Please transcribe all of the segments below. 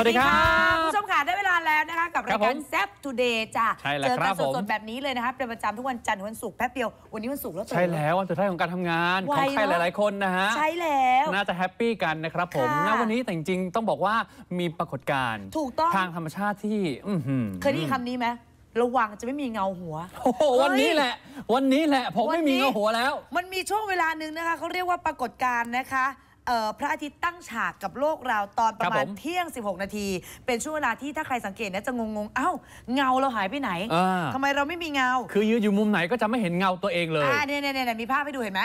วัสดีครับผู้ชมค่ะได้เวลาแล้วนะคะกับรายการแซ่บทูเดย์จ้ะเจอกันสดๆแบบนี้เลยนะคะเป็นประจำทุกวันจันทร์วันศุกร์แป๊บเดียว วันนี้วันศุกร์แล้วใช่แล้ววันสุดท้ายของการทำงาน ของใครหลายๆคนนะฮะใช่แล้ว น่าจะแฮปปี้กันนะครับผมณวันนี้แต่จริงๆ ต้องบอกว่ามีปรากฏการณ์ถูกต้องทางธรรมชาติที่เคยได้ยินคำนี้ไหมระวังจะไม่มีเงาหัววันนี้แหละ วันนี้แหละผมไม่มีเงาหัวแล้ว มันมีช่วงเวลาหนึ่งนะคะเขาเรียกว่าปรากฏการณ์นะคะพระอาทิตย์ตั้งฉากกับโลกเราตอนประมาณ เที่ยง 16 นาทีเป็นช่วงเวลาที่ถ้าใครสังเกตนะจะงงๆ เอ้า เงาเราหายไปไหนทำไมเราไม่มีเงาคือยืนอยู่มุมไหนก็จะไม่เห็นเงาตัวเองเลยอ่าเนี่ยเมีภาพให้ดูเห็นไหม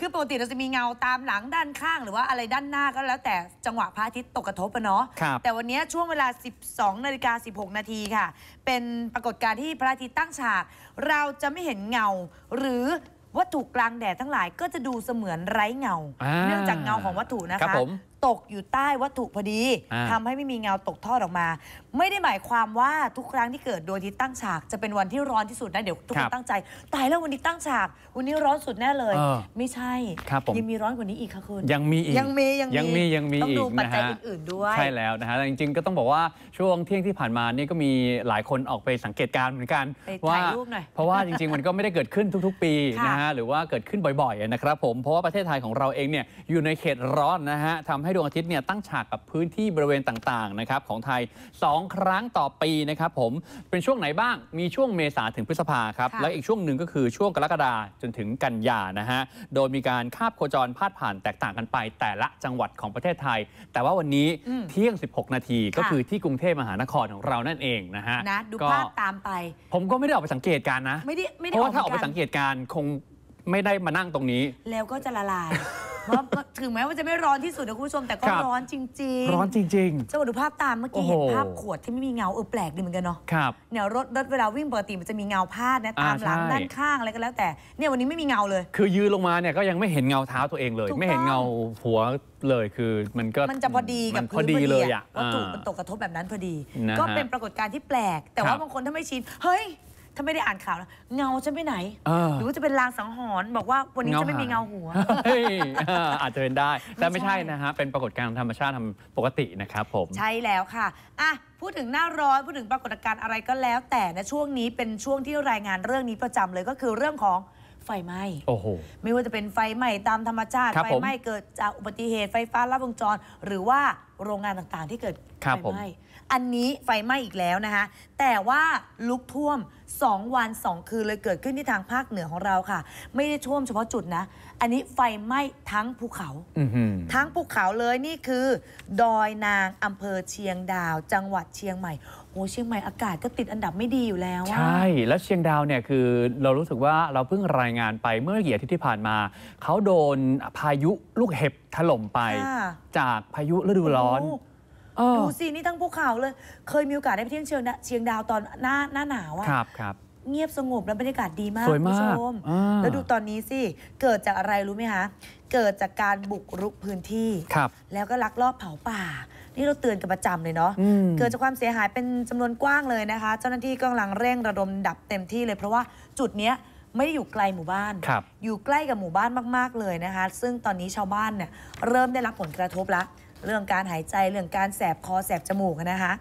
คือปกติเราจะมีเงาตามหลังด้านข้างหรือว่าอะไรด้านหน้า ก็แล้วแต่จังหวะพระอาทิตย์ตกกระทบปะเนาะแต่วันนี้ช่วงเวลา 12นาฬิกา16นาทีค่ะ เป็นปรากฏการณ์ที่พระอาทิตย์ตั้งฉากเราจะไม่เห็นเงาหรือวัตถุกลางแดดทั้งหลายก็จะดูเสมือนไร้เงา เนื่องจากเงาของวัตถุนะคะตกอยู่ใต้วัตถุพอดีอำทำให้ไม่มีเงาตกทอดออกมา ไม่ได้หมายความว่าทุกครั้งที่เกิดดวงอาทิตย์ตั้งฉากจะเป็นวันที่ร้อนที่สุดนะเดี๋ยวทุกคนตั้งใจตายแล้ววันนี้ตั้งฉาก วันนี้ร้อนสุดแน่เลยเออไม่ใช่ครับยังมีร้อนกว่านี้อีกค่ะคุณยังมีอีกยังมียังมียังมีต้องีดูกปัจนะจัยฮะอื่นๆด้วยใช่แล้วนะฮะแต่จริง ๆ ก็ต้องบอกว่าช่วงเที่ยงที่ผ่านมานี่ก็มีหลายคนออกไปสังเกตการเหมือนกัน ว่า เพราะว่าจริงๆ มันก็ไม่ได้เกิดขึ้นทุกๆ ปีนะฮะหรือว่าเกิดขึ้นบ่อยๆนะครับ ผมเพราะว่าประเทศไทยของเราเองเนี่ยอยู่ในเขตร้อนนะฮะทำให้ให้ดวงอาทิตย์เนี่ยตั้งฉากกับพื้นที่บริเวณต่างๆนะครับของไทย 2 ครั้งต่อปีนะครับผมเป็นช่วงไหนบ้าง มีช่วงเมษาถึงพฤษภาครับ แล้วอีกช่วงหนึ่งก็คือช่วงกรกฎาจนถึงกันยานะฮะโดยมีการคาบโคจรพาดผ่านแตกต่างกันไป แต่ละจังหวัดของประเทศไทย แต่ว่าวันนี้เที่ยง 16 นาทีก็คือที่กรุงเทพมหานครของเรานั่นเองนะฮะนะดูภาพตามไป ผมก็ไม่ได้ออกไปสังเกตการนะไม่ได้ไม่ได้เพราะว่าถ้าออกไปสังเกตการคงไม่ได้มานั่งตรงนี้ แล้วก็จะละลายพราถึงแม้ว่าจะไม่ร้อนที่สุดนะคุณผู้ชมแต่ก็ร้อนจริงๆ ร้อนจริงๆจะมาดูภาพตามเมื่อกี้เห็นภาพขวดที่ไม่มีเงาเออแปลกดีเหมือนกันเนาะ ครับเนี่ยรถรถเวลาวิ่งปกติมันจะมีเงาพาดนะตามหลังด้านข้างอะไรก็แล้ว แต่ เนี่ยวันนี้ไม่มีเงาเลย คือยืนลงมาเนี่ยก็ยังไม่เห็นเงาเท้าตัวเองเลย ไม่เห็นเงาหัวเลยคือมันก็มันจะพอดีกับื้นพื้อนดีเลยอ่ะวัตถุมันตกกระทบแบบนั้นพอดีก็เป็นปรากฏการณ์ที่แปลก แต่ว่าบางคนถ้าไม่ชินเฮ้ยถ้าไม่ได้อ่านข่าว เงาจะไปไหนหรือจะเป็นลางสังหรณ์บอกว่าวันนี้จะไม่มีเงาหัวอาจจะเป็นได้ แต่ไม่ใช่นะฮะเป็นปรากฏการณ์ธรรมชาติทาปกตินะครับผม ใช่แล้วค่ะอ่ะพูดถึงหน้าร้อนพูดถึงปรากฏการณ์อะไรก็แล้ว แต่นะช่วงนี้เป็นช่วงที่รายงานเรื่องนี้ประจำเลยก็คือเรื่องของไฟไหม้โอ้โหไม่ว่าจะเป็นไฟไหม้ตามธรรมชาติ ไฟไหม้เกิดจากอุบัติเหตุไฟฟ้าลัดวงจร หรือว่าโรงงานต่างๆที่เกิดไฟไหม้อันนี้ไฟไหม้อีกแล้วนะคะแต่ว่าลุกท่วม 2 วัน 2 คืน เลยเกิดขึ้นที่ทางภาคเหนือของเราค่ะ ไม่ได้ท่วมเฉพาะจุดนะอันนี้ไฟไหม้ทั้งภูเขาทั้งภูเขาเลยนี่คือดอยนางอำเภอเชียงดาว จังหวัดเชียงใหม่โอ้เชียงใหม่อากาศก็ติดอันดับไม่ดีอยู่แล้วใช่แล้วเชียงดาวเนี่ยคือเรารู้สึกว่าเราเพิ่งรายงานไปเมื่อกี่อตยที่ผ่านมาเขาโดนพายุลูกเห็บถล่มไป จากพายุฤดูร้อนดูสินี่ทั้งภูเขาเลยเคยมีโอกาสได้ไปเที่ยวเชียงเชียงดาวตอนหน้าหน้าหนาวอะครับครับเงียบสงบและบรรยากาศดีมากคุณผู้ชมแล้วดูตอนนี้สิเกิดจากอะไรรู้ไหมคะเกิดจากการบุกรุกพื้นที่แล้วก็ลักลอบเผาป่านี่เราเตือนกันประจำเลยเนาะเกิดจากความเสียหายเป็นจำนวนกว้างเลยนะคะ เจ้าหน้าที่กำลังเร่งระดมดับเต็มที่เลย เพราะว่าจุดเนี้ยไม่ได้อยู่ไกลหมู่บ้าน อยู่ใกล้กับหมู่บ้านมากๆเลยนะคะ ซึ่งตอนนี้ชาวบ้านเนี่ยเริ่มได้รับผลกระทบแล้วเรื่องการหายใจเรื่องการแสบคอแสบจมูกนะคะ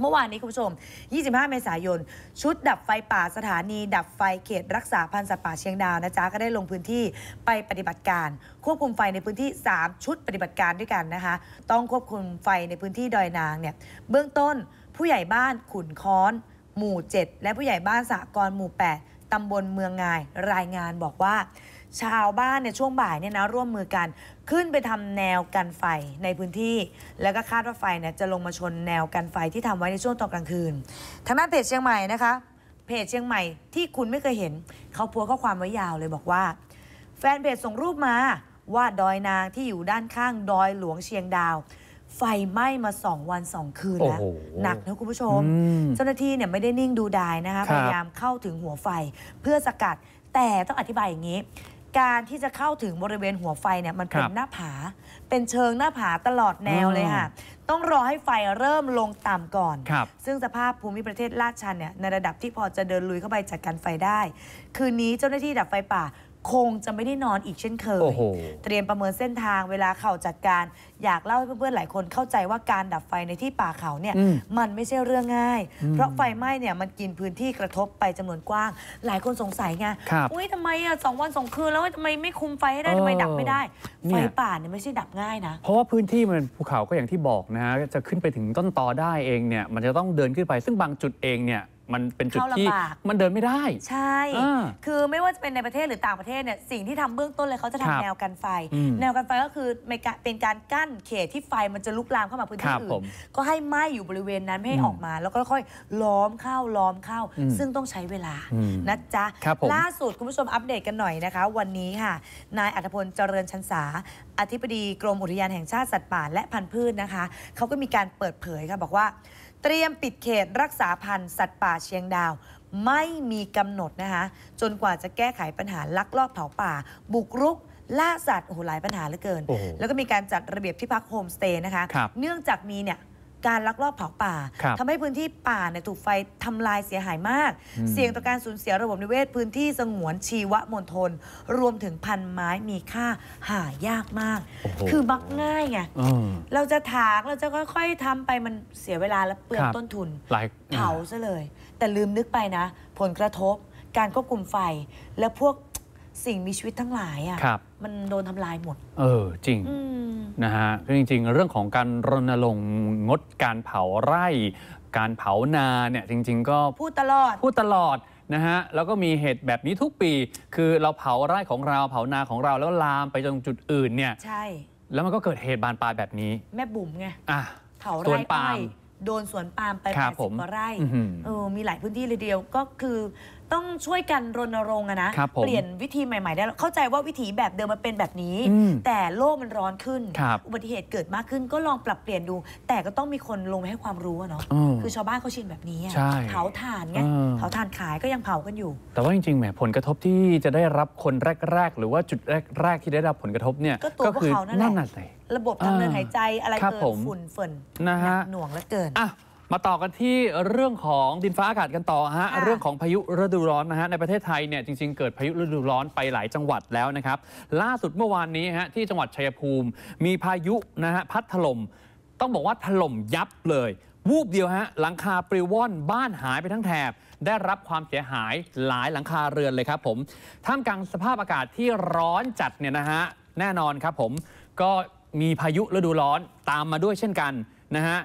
เมื่อวานนี้คุณผู้ชม 25 เมษายน ชุดดับไฟป่าสถานี ดับไฟเขตรักษาพันธุ์สัตว์ป่าเชียงดาวนะจ๊ะก็ได้ลงพื้นที่ไปปฏิบัติการ ควบคุมไฟในพื้นที่ 3 ชุดปฏิบัติการด้วยกันนะคะ ต้องควบคุมไฟในพื้นที่ดอยนางเนี่ยเบื้องต้นผู้ใหญ่บ้านขุนค้อน หมู่ 7 และผู้ใหญ่บ้านสะกรหมู่ 8 ตำบลเมืองงาย รายงานบอกว่าชาวบ้านเนี่ยช่วงบ่ายเนี่ยนะร่วมมือกันขึ้นไปทำแนวกันไฟในพื้นที่ แล้วก็คาดว่าไฟเนี่ยจะลงมาชนแนวกันไฟที่ทำไว้ในช่วงตอนกลางคืนทางด้านเพจเชียงใหม่นะคะ เพจเชียงใหม่ที่คุณไม่เคยเห็น เขาพัวข้อความไว้ยาวเลยบอกว่า แฟนเพจส่งรูปมาว่าดอยนางที่อยู่ด้านข้างดอยหลวงเชียงดาว ไฟไหม้มาสองวันสองคืนแล้วหนักนะคุณผู้ชมเจ้าหน้าที่เนี่ยไม่ได้นิ่งดูดายนะคะ พยายามเข้าถึงหัวไฟเพื่อสกัด แต่ต้องอธิบายอย่างนี้การที่จะเข้าถึงบริเวณหัวไฟเนี่ยมันเป็นหน้าผา เป็นเชิงหน้าผาตลอดแนวเลยค่ะต้องรอให้ไฟเริ่มลงต่ำก่อน ซึ่งสภาพภูมิประเทศลาดชันเนี่ยในระดับที่พอจะเดินลุยเข้าไปจัดการไฟได้ คืนนี้เจ้าหน้าที่ดับไฟป่าคงจะไม่ได้นอนอีกเช่นเคย เตรียมประเมินเส้นทางเวลาเข่าจัดการอยากเล่าให้เพื่อนๆหลายคนเข้าใจว่าการดับไฟในที่ป่าเขาเนี่ยมมันไม่ใช่เรื่องง่าย เพราะไฟไหม้เนี่ยมันกินพื้นที่กระทบไปจำนวนกว้าง หลายคนสงสัยไงครับอุ้ยทำไมอ่ะสองวันสองคืนแล้วทำไมไม่คุมไฟให้ได้ทำไมดับไม่ได้ไฟป่าเนี่ยไม่ใช่ดับง่ายนะ เพราะว่าพื้นที่มันภูเขาก็อย่างที่บอกนะฮะจะขึ้นไปถึงต้นตอได้เองเนี่ยมันจะต้องเดินขึ้นไป ซึ่งบางจุดเองเนี่ยมันเป็นจุดที่มันเดินไม่ได้ ใช่คือไม่ว่าจะเป็นในประเทศหรือต่างประเทศเนี่ยสิ่งที่ทำเบื้องต้นเลยเขาจะทำแนวกันไฟ แนวกันไฟก็คือเป็นการกั้นเขตที่ไฟมันจะลุกลามเข้ามาพื้นที่อื่นก็ให้ไหม้อยู่บริเวณนั้นไม่ให้ออกมา แล้วก็ค่อยล้อมเข้าล้อมเข้า ซึ่งต้องใช้เวลานะจ๊ะล่าสุด คุณผู้ชมอัปเดตกันหน่อยนะคะวันนี้ค่ะ นายอัธพลเจริญชันษาอธิบดีกรมอุทยานแห่งชาติสัตว์ป่าและพันธุ์พืชนะคะเขาก็มีการเปิดเผยค่ะบอกว่าเตรียมปิดเขตรักษาพันธุ์สัตว์ป่าเชียงดาวไม่มีกำหนดนะคะ จนกว่าจะแก้ไขปัญหาลักลอบเผาป่า บุกรุก ล่าสัตว์โอ้โหหลายปัญหาเหลือเกิน แล้วก็มีการจัดระเบียบที่พักโฮมสเตย์นะคะ เนื่องจากมีเนี่ยการลักลอบเผาป่า ทำให้พื้นที่ป่าเนี่ยถูกไฟทำลายเสียหายมาก เสี่ยงต่อการสูญเสียระบบนิเวศพื้นที่สงวนชีวมณฑลรวมถึงพันไม้มีค่าหายากมาก คือมักง่ายไงเราจะถางเราจะค่อยๆ ทำไปมันเสียเวลาและเปลืองต้นทุนเผาซะเลย แต่ลืมนึกไปนะ ผลกระทบการควบคุมไฟและพวกสิ่งมีชีวิตทั้งหลายอะ่ะมันโดนทำลายหมด เออจริงนะฮะคือจริงๆ เรื่องของการรณรงค์งดการเผาไร่ การเผานาเนี่ยจริงๆ ก็พูดตลอด พูดตลอดนะฮะแล้วก็มีเหตุแบบนี้ทุกปี คือเราเผาไร่ของเราเผานาของเราแล้วลามไปจนจุดอื่นเนี่ย ใช่ แล้วมันก็เกิดเหตุบานปลายแบบนี้ แม่บุ๋มไงอ่ะเผาไร่ปาล์มโดนสวนปาล์มไปแปดสิบกว่าไร่เออมีหลายพื้นที่เลยเดียวก็คือต้องช่วยกันรณรงค์นะเปลี่ยนวิธีใหม่ ๆ ได้เข้าใจว่าวิถีแบบเดิมมันเป็นแบบนี้ แต่โลกมันร้อนขึ้น อุบัติเหตุเกิดมากขึ้นก็ลองปรับเปลี่ยนดู แต่ก็ต้องมีคนลงมาให้ความรู้อะเนาะคือชาวบ้านเขาชินแบบนี้เผาถ่านไง เผาถ่านขายก็ยังเผากันอยู่ แต่ว่าจริง ๆแหมผลกระทบที่จะได้รับคนแรกๆหรือว่าจุดแรกๆที่ได้รับผลกระทบเนี่ย ก็ตัวพวกคืเขานั่นแหละน่นระบบทางเดินหายใจอะไรเกิดฝุ่นเฝินนะฮะหนักหน่วงและเกินอ่ะมาต่อกันที่เรื่องของดินฟ้าอากาศกันต่อฮะเรื่องของพายุฤดูร้อนนะฮะในประเทศไทยเนี่ยจริงๆเกิดพายุฤดูร้อนไปหลายจังหวัดแล้วนะครับ ล่าสุดเมื่อวานนี้ฮะที่จังหวัดชัยภูมิ มีพายุนะฮะพัดถล่มต้องบอกว่าถล่มยับเลยวูบเดียวฮะหลังคาปลิวว่อนบ้านหายไปทั้งแถบ ได้รับความเสียหายหลายหลังคาเรือนเลยครับผมท่ามกลางสภาพอากาศที่ร้อนจัดเนี่ยนะฮะแน่นอนครับผมก็มีพายุฤดูร้อนตามมาด้วยเช่นกันนะฮะ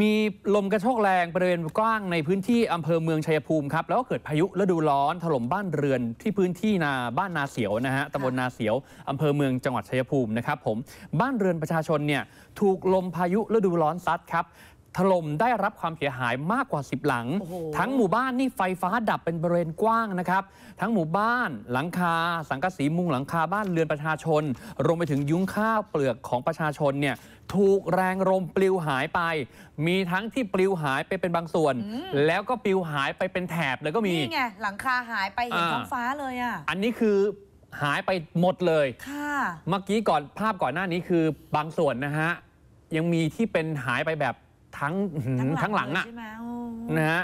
มีลม กระโชกแรงบริเวณกว้างในพื้นที่อำเภอเมืองชัยภูมิครับแล้วก็เกิดพายุฤดูร้อนถล่มบ้านเรือนที่พื้นที่นาบ้านนาเสียวนะฮะตำบลนาเสียวอำเภอเมืองจังหวัดชัยภูมินะครับผมบ้านเรือนประชาชนเนี่ยถูกลมพายุฤดูร้อนซัดครับถล่มได้รับความเสียหายมากกว่า 10 หลัง ทั้งหมู่บ้านนี่ไฟฟ้าดับเป็นบริเวณกว้างนะครับ ทั้งหมู่บ้านหลังคาสังกะสีมุงหลังคาบ้านเรือนประชาชน รวมไปถึงยุ้งข้าวเปลือกของประชาชนเนี่ยถูกแรงลมปลิวหายไป มีทั้งที่ปลิวหายไปเป็นบางส่วน แล้วก็ปลิวหายไปเป็นแถบเลยก็มี นี่ไงหลังคาหายไปเห็นท้องฟ้าเลยอ่ะ อันนี้คือหายไปหมดเลย ค่ะ เมื่อกี้ก่อนภาพก่อนหน้านี้คือบางส่วนนะฮะ ยังมีที่เป็นหายไปแบบทั้งทั้งหลังอ่ะนะฮะ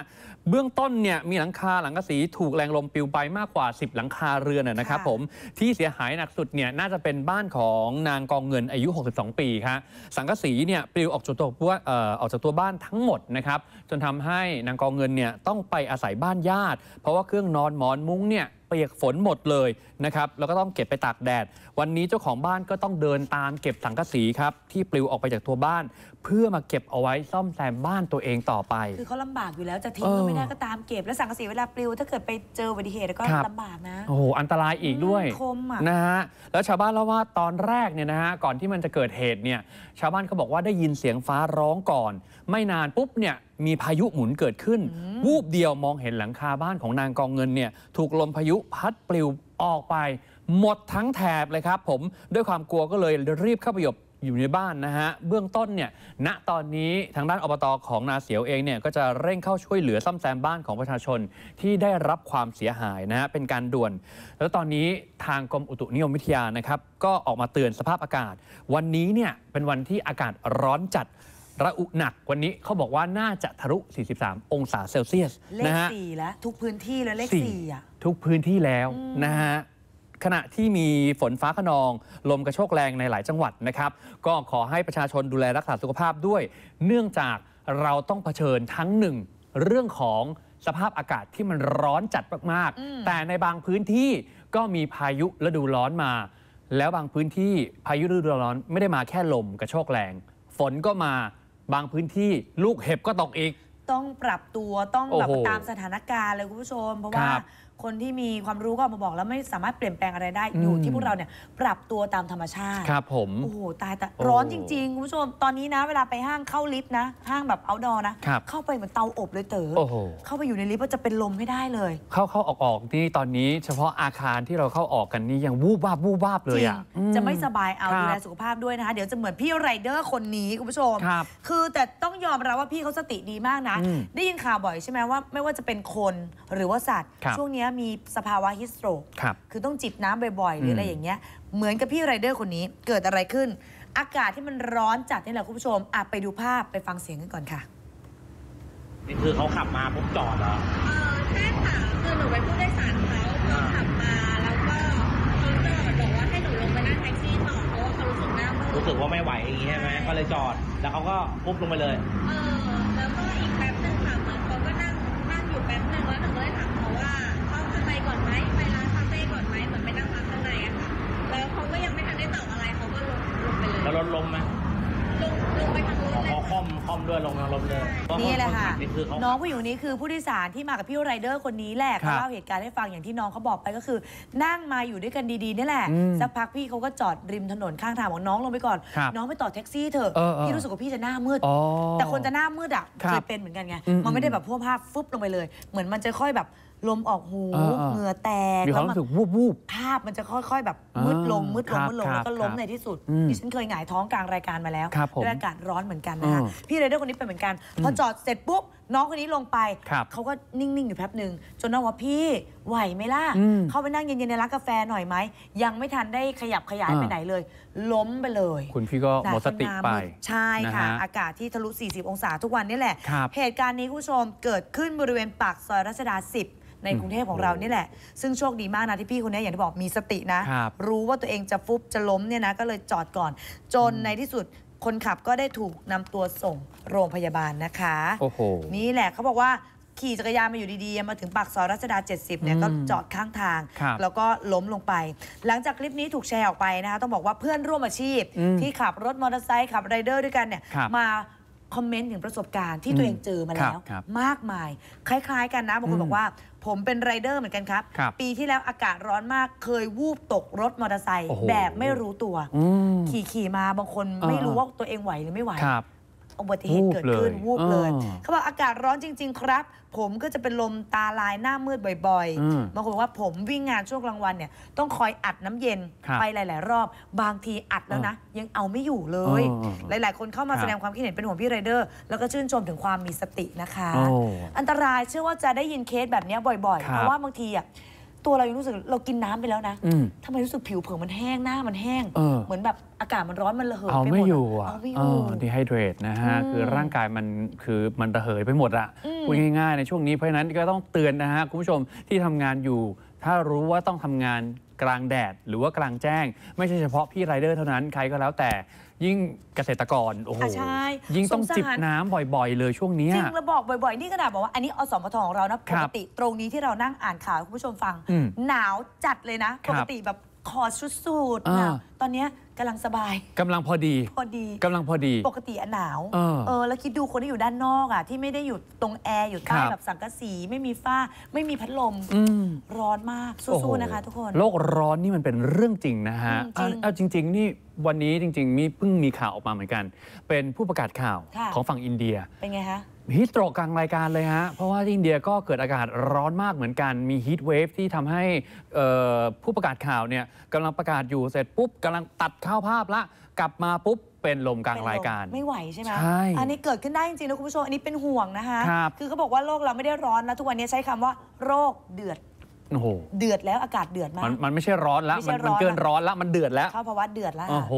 เบื้องต้นเนี่ยมีหลังคาหลังกระสีถูกแรงลมปลิวไปมากกว่า 10 หลังคาเรือนนะครับผมที่เสียหายหนักสุดเนี่ยน่าจะเป็นบ้านของนางกองเงินอายุ62ปีครับสังกะสีเนี่ยปลิวออกจากตัวออกจากตัวบ้านทั้งหมดนะครับจนทำให้นางกองเงินเนี่ยต้องไปอาศัยบ้านญาติเพราะว่าเครื่องนอนหมอนมุ้งเนี่ยเปียกฝนหมดเลยนะครับแล้วก็ต้องเก็บไปตากแดด วันนี้เจ้าของบ้านก็ต้องเดินตามเก็บสังกะสีครับที่ปลิวออกไปจากตัวบ้าน เพื่อมาเก็บเอาไว้ซ่อมแซมบ้านตัวเองต่อไป คือเขาลำบากอยู่แล้วจะทิ้งก็ไม่ได้ก็ตามเก็บแล้วสังกะสีเวลาปลิว ถ้าเกิดไปเจออุบัติเหตุก็ลำบากนะ โอ้โหอันตรายอีกด้วยคมอ่ะนะฮะแล้วชาวบ้านเล่าว่าตอนแรกเนี่ยนะฮะก่อนที่มันจะเกิดเหตุเนี่ยชาวบ้านเขาบอกว่าได้ยินเสียงฟ้าร้องก่อนไม่นานปุ๊บเนี่ยมีพายุหมุนเกิดขึ้น วูบเดียวมองเห็นหลังคาบ้านของนางกองเงินเนี่ยถูกลมพายุพัดปลิวออกไป หมดทั้งแถบเลยครับผมด้วยความกลัวก็เลย รีบเข้าไปหยบอยู่ในบ้านนะฮะ เบื้องต้นเนี่ยณตอนนี้ทางด้านอบตอของนาเสียวเองเนี่ยก็จะเร่งเข้าช่วยเหลือซ่อมแซมบ้านของประชาชน ที่ได้รับความเสียหายนะฮะเป็นการด่วน แล้วตอนนี้ทางกรมอุตุนิยมวิทยานะครับก็ออกมาเตือนสภาพอากาศ วันนี้เนี่ยเป็นวันที่อากาศร้อนจัดระอุหนักวันนี้เขาบอกว่าน่าจะทะลุ 43 องศาเซลเซียสนะฮะสี่แล้วทุกพื้นที่แล้วเลขสี่อ่ะทุกพื้นที่แล้วนะฮะ ขณะที่มีฝนฟ้าขนอง ลมกระโชกแรงในหลายจังหวัดนะครับ ก็ขอให้ประชาชนดูแลรักษาสุขภาพด้วย เนื่องจากเราต้องเผชิญทั้งหนึ่ง เรื่องของสภาพอากาศที่มันร้อนจัดมาก ๆ แต่ในบางพื้นที่ก็มีพายุฤดูร้อนมา แล้วบางพื้นที่พายุฤดูร้อนไม่ได้มาแค่ลม กระโชกแรง ฝนก็มาบางพื้นที่ลูกเห็บก็ตกอีก ต้องปรับตัวต้องแบบตามสถานการณ์เลยคุณผู้ชมเพราะว่าคนที่มีความรู้ก็มาบอกแล้ว ไม่สามารถเปลี่ยนแปลงอะไรได้อยู่ที่พวกเราเนี่ยปรับตัวตามธรรมชาติครับผมโอ้โหตายแต่ร้อนจริง ๆคุณผู้ชมตอนนี้นะ เวลาไปห้างเข้าลิฟต์นะ ห้างแบบเอาดอนะเข้าไปเหมือนเตาอบเลยเต๋อโอ้โหเข้าไปอยู่ในลิฟต์ก็จะเป็นลมไม่ได้เลย เข้าเข้าออกออกๆนี่ตอนนี้เฉพาะอาคารที่เราเข้าออกกันนี่ยังวูบวาบวูบวาบเลยอ่ะจะไม่สบายเอาดูแลสุขภาพด้วยนะคะเดี๋ยวจะเหมือนพี่ไรเดอร์คนนี้คุณผู้ชมครับอแต่ต้องยอมรับว่าพี่เขาสติดีมากนะได้ยินข่าวบ่อยใช่ไหมว่า ไม่ว่าจะเป็นคนหรือว่าสัตว์ ช่วงเนี้ยี้มีสภาวะฮิสโตรกคือต้องจิบน้ำบ่อยๆ หรืออะไรอย่างเงี้ย เหมือนกับพี่ไรเดอร์คนนี้ เกิดอะไรขึ้น อากาศที่มันร้อนจัดนี่แหละคุณผู้ชมอ่ะไปดูภาพไปฟังเสียงกันก่อนค่ะ นี่คือเขาขับมาปุ๊บจอดเหรอใช่ค่ะ คือหนูไปผู้โดยสารเขาเขาขับมา แล้วก็เขาจอดบอกว่าให้หนูลงไปนั่งแท็กซี่ต่อ เพราะว่าเขารู้สึกหน้ามืดรู้สึกว่าไม่ไหวอย่างงี้ใช่ไหมก็เลยจอด แล้วเขาก็ปุ๊บลงไปเลย เออ แล้วก็อีกแป๊บนึงค่ะ เหมือนเขาก็นั่งนั่งอยู่แป๊บนึงแล้วหนูก็เลยถาไปก่อนไหมไปร้านคาเฟ่ก่อนไหมเหมือนไปนั่งพักข้างในอะค่ะแล้วเขาก็ยังไม่ทันได้ตอบอะไรเขาก็ลงลงไปเลยแล้วรถล้มไหมลงลงไปทางรถเลยคล่อมคล่อมด้วย ลงทางรถเลยนี่แหละค่ะน้องผู้หญิงนี้คือผู้โดยสารที่มากับพี่ไรเดอร์คนนี้แหละครับเล่าเหตุการณ์ให้ฟังอย่างที่น้องเขาบอกไปก็คือนั่งมาอยู่ด้วยกันดีๆนี่แหละ สักพักพี่เขาก็จอดริมถนนข้างทางบอกน้องลงไปก่อน น้องไปต่อแท็กซี่เถอะพี่รู้สึกว่าพี่จะหน้ามืดแต่คนจะหน้ามืดอ่ะเคยเป็นเหมือนกันไงมันไม่ได้แบบพรวดพาพฟุบลงไปเลยเหมือนมันจะค่อยแบบลมออกหูเหงื่อแตกแล้วามันถึงวูบวูบภาพมันจะค่อยๆ แบบมืดลงมืดลงมืดลง แล้วก็ล้มในที่สุดอี่ดิฉันเคยหงายท้องกลางรายการมาแล้วรด้วยอากาศร้อนเหมือนกันนะคะพี่เรเดอร์คนนี้เป็นเหมือนกัน พอจอดเสร็จปุ๊บน้องคนนี้ลงไปเขาก็นิ่ง ๆ อยู่แป๊บหนึ่ง จนน้องว่าพี่ไหวไหมล่ะเข้าไปนั่งเย็นๆในร้านกาแฟหน่อยไหมยังไม่ทันได้ขยับขยายไปไหนเลย ล้มไปเลยคุณพี่ก็หมดสติไปใช่ค่ะ อากาศที่ทะลุ 40 องศาทุกวันนี่แหละเหตุการณ์นี้คุณผู้ชมเกิดขึ้นบริเวณปากซอยรัชดา10ในกรุงเทพของเรานี่แหละ ซึ่งโชคดีมากนะ ที่พี่คนนี้อย่างที่บอกมีสตินะ รู้ว่าตัวเองจะฟุบ จะล้มเนี่ยนะ ก็เลยจอดก่อน จนในที่สุดคนขับก็ได้ถูกนำตัวส่งโรงพยาบาลนะคะ โอ้โห นี่แหละเขาบอกว่าขี่จักรยานมาอยู่ดี ๆ มาถึงปากซอยรัชดา70เนี่ย ก็จอดข้างทาง แล้วก็ล้มลงไป หลังจากคลิปนี้ถูกแชร์ออกไปนะคะ ต้องบอกว่าเพื่อนร่วมอาชีพ ที่ขับรถมอเตอร์ไซค์ขับไรเดอร์ด้วยกันเนี่ย มาคอมเมนต์ถึงประสบการณ์ที่ตัวเองเจอมาแล้ว มากมาย คล้ายๆ กันนะบางคนบอกว่าผมเป็นไรเดอร์เหมือนกันครับรบปีที่แล้วอากาศร้อนมาก เคยวูบตกรถมอเตอร์ไซค์แบบไม่รู้ตัว ขี่ขี่มาบางคนไม่รู้ว่าตัวเองไหวหรือไม่ไหวอุบัติเหตุเกิดขึ้นวูบเลยเขาบอกอากาศร้อนจริง ๆครับ ผมก็จะเป็นลมตาลายหน้ามืดบ่อยๆบางคนบอกว่าผมวิ่งงานช่วงกลางวันเนี่ยต้องคอยอัดน้ำเย็นไปหลาย ๆ รอบ บางทีอัดแล้วนะ ยังเอาไม่อยู่เลย หลาย ๆ คนเข้ามาแสดงความคิดเห็นเป็นห่วงพี่ไรเดอร์ แล้วก็ชื่นชมถึงความมีสตินะคะ อันตรายเชื่อว่าจะได้ยินเคสแบบนี้บ่อยๆเพราะว่าบางทีอ่ะตัวเรายังรู้สึกเรากินน้ำไปแล้วนะทำไมรู้สึกผิวเผินมันแห้งหน้ามันแห้ง เหมือนแบบอากาศมันร้อนมันระเหยไปหมดเอาไม่อยู่อ่ะดีไฮเดรตนะฮะ คือร่างกายมันคือมันระเหยไปหมดอะพูดง่ายๆในช่วงนี้เพราะฉะนั้นก็ต้องเตือนนะฮะคุณผู้ชมที่ทำงานอยู่ ถ้ารู้ว่าต้องทำงานกลางแดด หรือว่ากลางแจ้ง ไม่ใช่เฉพาะพี่ไรเดอร์เท่านั้นใครก็แล้วแต่ยิ่งเกษตรกร โอ้โหยิ่งต้องจิบน้ำบ่อยๆเลยช่วงนี้ จริงเราบอกบ่อยๆ นี่ขนาดบอกว่า อันนี้อสมทของเรานะ ปกติตรงนี้ที่เรานั่งอ่านข่าว คุณผู้ชมฟัง หนาวจัดเลยนะ ปกติแบบขอชุดสนะตอนนี้กำลังสบาย กำลังพอดี พอดีกำลังพอดี ปกติหนาว เออ แล้วคิดดูคนที่อยู่ด้านนอกอ่ะที่ไม่ได้อยู่ตรงแอร์อยู่ใต้แบบสังกะสีไม่มีฝ้าไม่มีพัดลมร้อนมาก สู้ๆนะคะ ทุกคน โลกร้อนนี่มันเป็นเรื่องจริงนะฮะอจริงเอาจริงๆนี่วันนี้จริงๆ มีเพิ่งมีข่าวออกมาเหมือนกัน เป็นผู้ประกาศข่าวของฝั่งอินเดีย เป็นไงคะฮิตตกกลางรายการเลยฮะ เพราะว่าที่อินเดียก็เกิดอากาศร้อนมากเหมือนกัน มีฮีตเวฟที่ทำให้ผู้ประกาศข่าวเนี่ยกำลังประกาศอยู่เสร็จปุ๊บ กำลังตัดข้าวภาพละกลับมาปุ๊บ เป็นลมกลางรายการไม่ไหวใช่ไหมใช่อันนี้เกิดขึ้นได้จริงๆนะคุณผู้ชมอันนี้เป็นห่วงนะคะ คือเขาบอกว่าโลกเราไม่ได้ร้อนแล้วทุกวันนี้ใช้คำว่า โรคเดือดโอ้โหเดือดแล้วอากาศเดือดมากมันไม่ใช่ร้อนแล้ว มันมันเกินร้อนแล้วมันเดือดแล้วเข้าภาวะเดือดแล้ว โอ้โห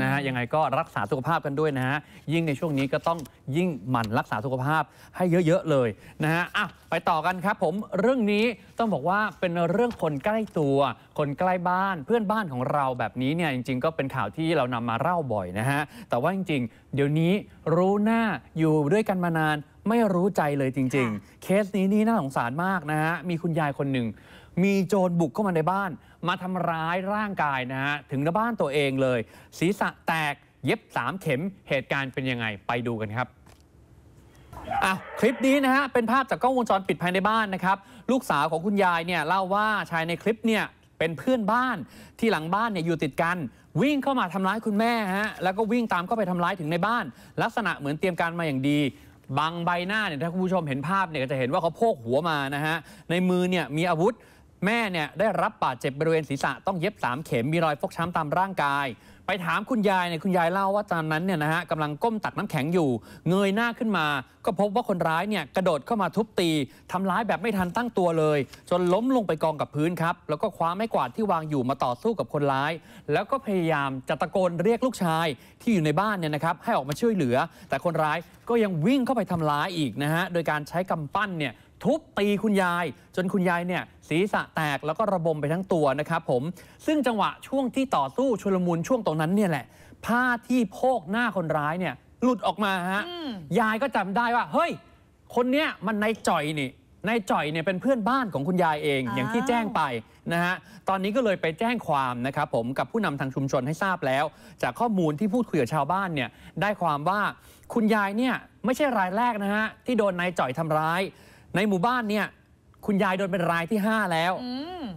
นะฮะ ยังไงก็รักษาสุขภาพกันด้วยนะฮะ ยิ่งในช่วงนี้ก็ต้องยิ่งหมั่นรักษาสุขภาพให้เยอะ ๆ เลยนะฮะอ่ะไปต่อกันครับผม เรื่องนี้ต้องบอกว่าเป็นเรื่องคนใกล้ตัว คนใกล้บ้านเพื่อนบ้านของเราแบบนี้เนี่ยจริง ๆ ก็เป็นข่าวที่เรานำมาเล่าบ่อยนะฮะ แต่ว่าจริงๆเดี๋ยวนี้รู้หน้าอยู่ด้วยกันมานานไม่รู้ใจเลยจริงๆ เคสนี้นี่น่าสงสารมากนะฮะมีคุณยายคนหนึ่งมีโจรบุกเข้ามาในบ้าน มาทำร้ายร่างกายนะฮะถึงในบ้านตัวเองเลย ศีรษะแตกเย็บสามเข็มเหตุการณ์เป็นยังไงไปดูกันครับอ่ะคลิปนี้นะฮะเป็นภาพจากกล้องวงจรปิดภายในบ้านนะครับ ลูกสาวของคุณยายเนี่ยเล่าว่าชายในคลิปเนี่ยเป็นเพื่อนบ้านที่หลังบ้านเนี่ยอยู่ติดกันวิ่งเข้ามาทำร้ายคุณแม่ฮะ แล้วก็วิ่งตามเข้าไปทำร้ายถึงในบ้าน ลักษณะเหมือนเตรียมการมาอย่างดีบังใบหน้าเนี่ยถ้าคุณผู้ชมเห็นภาพเนี่ยก็จะเห็นว่าเขาโพกหัวมานะฮะในมือเนี่ยมีอาวุธแม่เนี่ยได้รับบาดเจ็บบริเวณศีรษะต้องเย็บ3 เข็มมีรอยฟกช้ำตามร่างกายไปถามคุณยายเนี่ยคุณยายเล่าว่าตอนนั้นเนี่ยนะฮะกำลังก้มตักน้ำแข็งอยู่ เงยหน้าขึ้นมา ก็พบว่าคนร้ายเนี่ยกระโดดเข้ามาทุบตี ทำร้ายแบบไม่ทันตั้งตัวเลย จนล้มลงไปกองกับพื้นครับแล้วก็คว้าไม้กวาดที่วางอยู่มาต่อสู้กับคนร้าย แล้วก็พยายามจะตะโกนเรียกลูกชายที่อยู่ในบ้านเนี่ยนะครับให้ออกมาช่วยเหลือ แต่คนร้ายก็ยังวิ่งเข้าไปทำร้ายอีกนะฮะโดยการใช้กำปั้นเนี่ยทุบตีคุณยาย จนคุณยายเนี่ยศีรษะแตกแล้วก็ระบมไปทั้งตัวนะครับผมซึ่งจังหวะช่วงที่ต่อสู้ชุลมุนช่วงตรงนั้นเนี่ยแหละ ผ้าที่โพกหน้าคนร้ายเนี่ยหลุดออกมาฮะยายก็จำได้ว่า เฮ้ย คนเนี้ยมันนายจ่อยนี่นายจ่อยเนี่ยเป็นเพื่อนบ้านของคุณยายเองออย่างที่แจ้งไปนะฮะตอนนี้ก็เลยไปแจ้งความนะครับผมกับผู้นำทางชุมชนให้ทราบแล้ว จากข้อมูลที่พูดคุยกับชาวบ้านเนี่ยได้ความว่า คุณยายเนี่ยไม่ใช่รายแรกนะฮะที่โดนนายจ่อยทำร้ายในหมู่บ้านเนี่ยคุณยายโดนเป็นรายที่ 5 แล้ว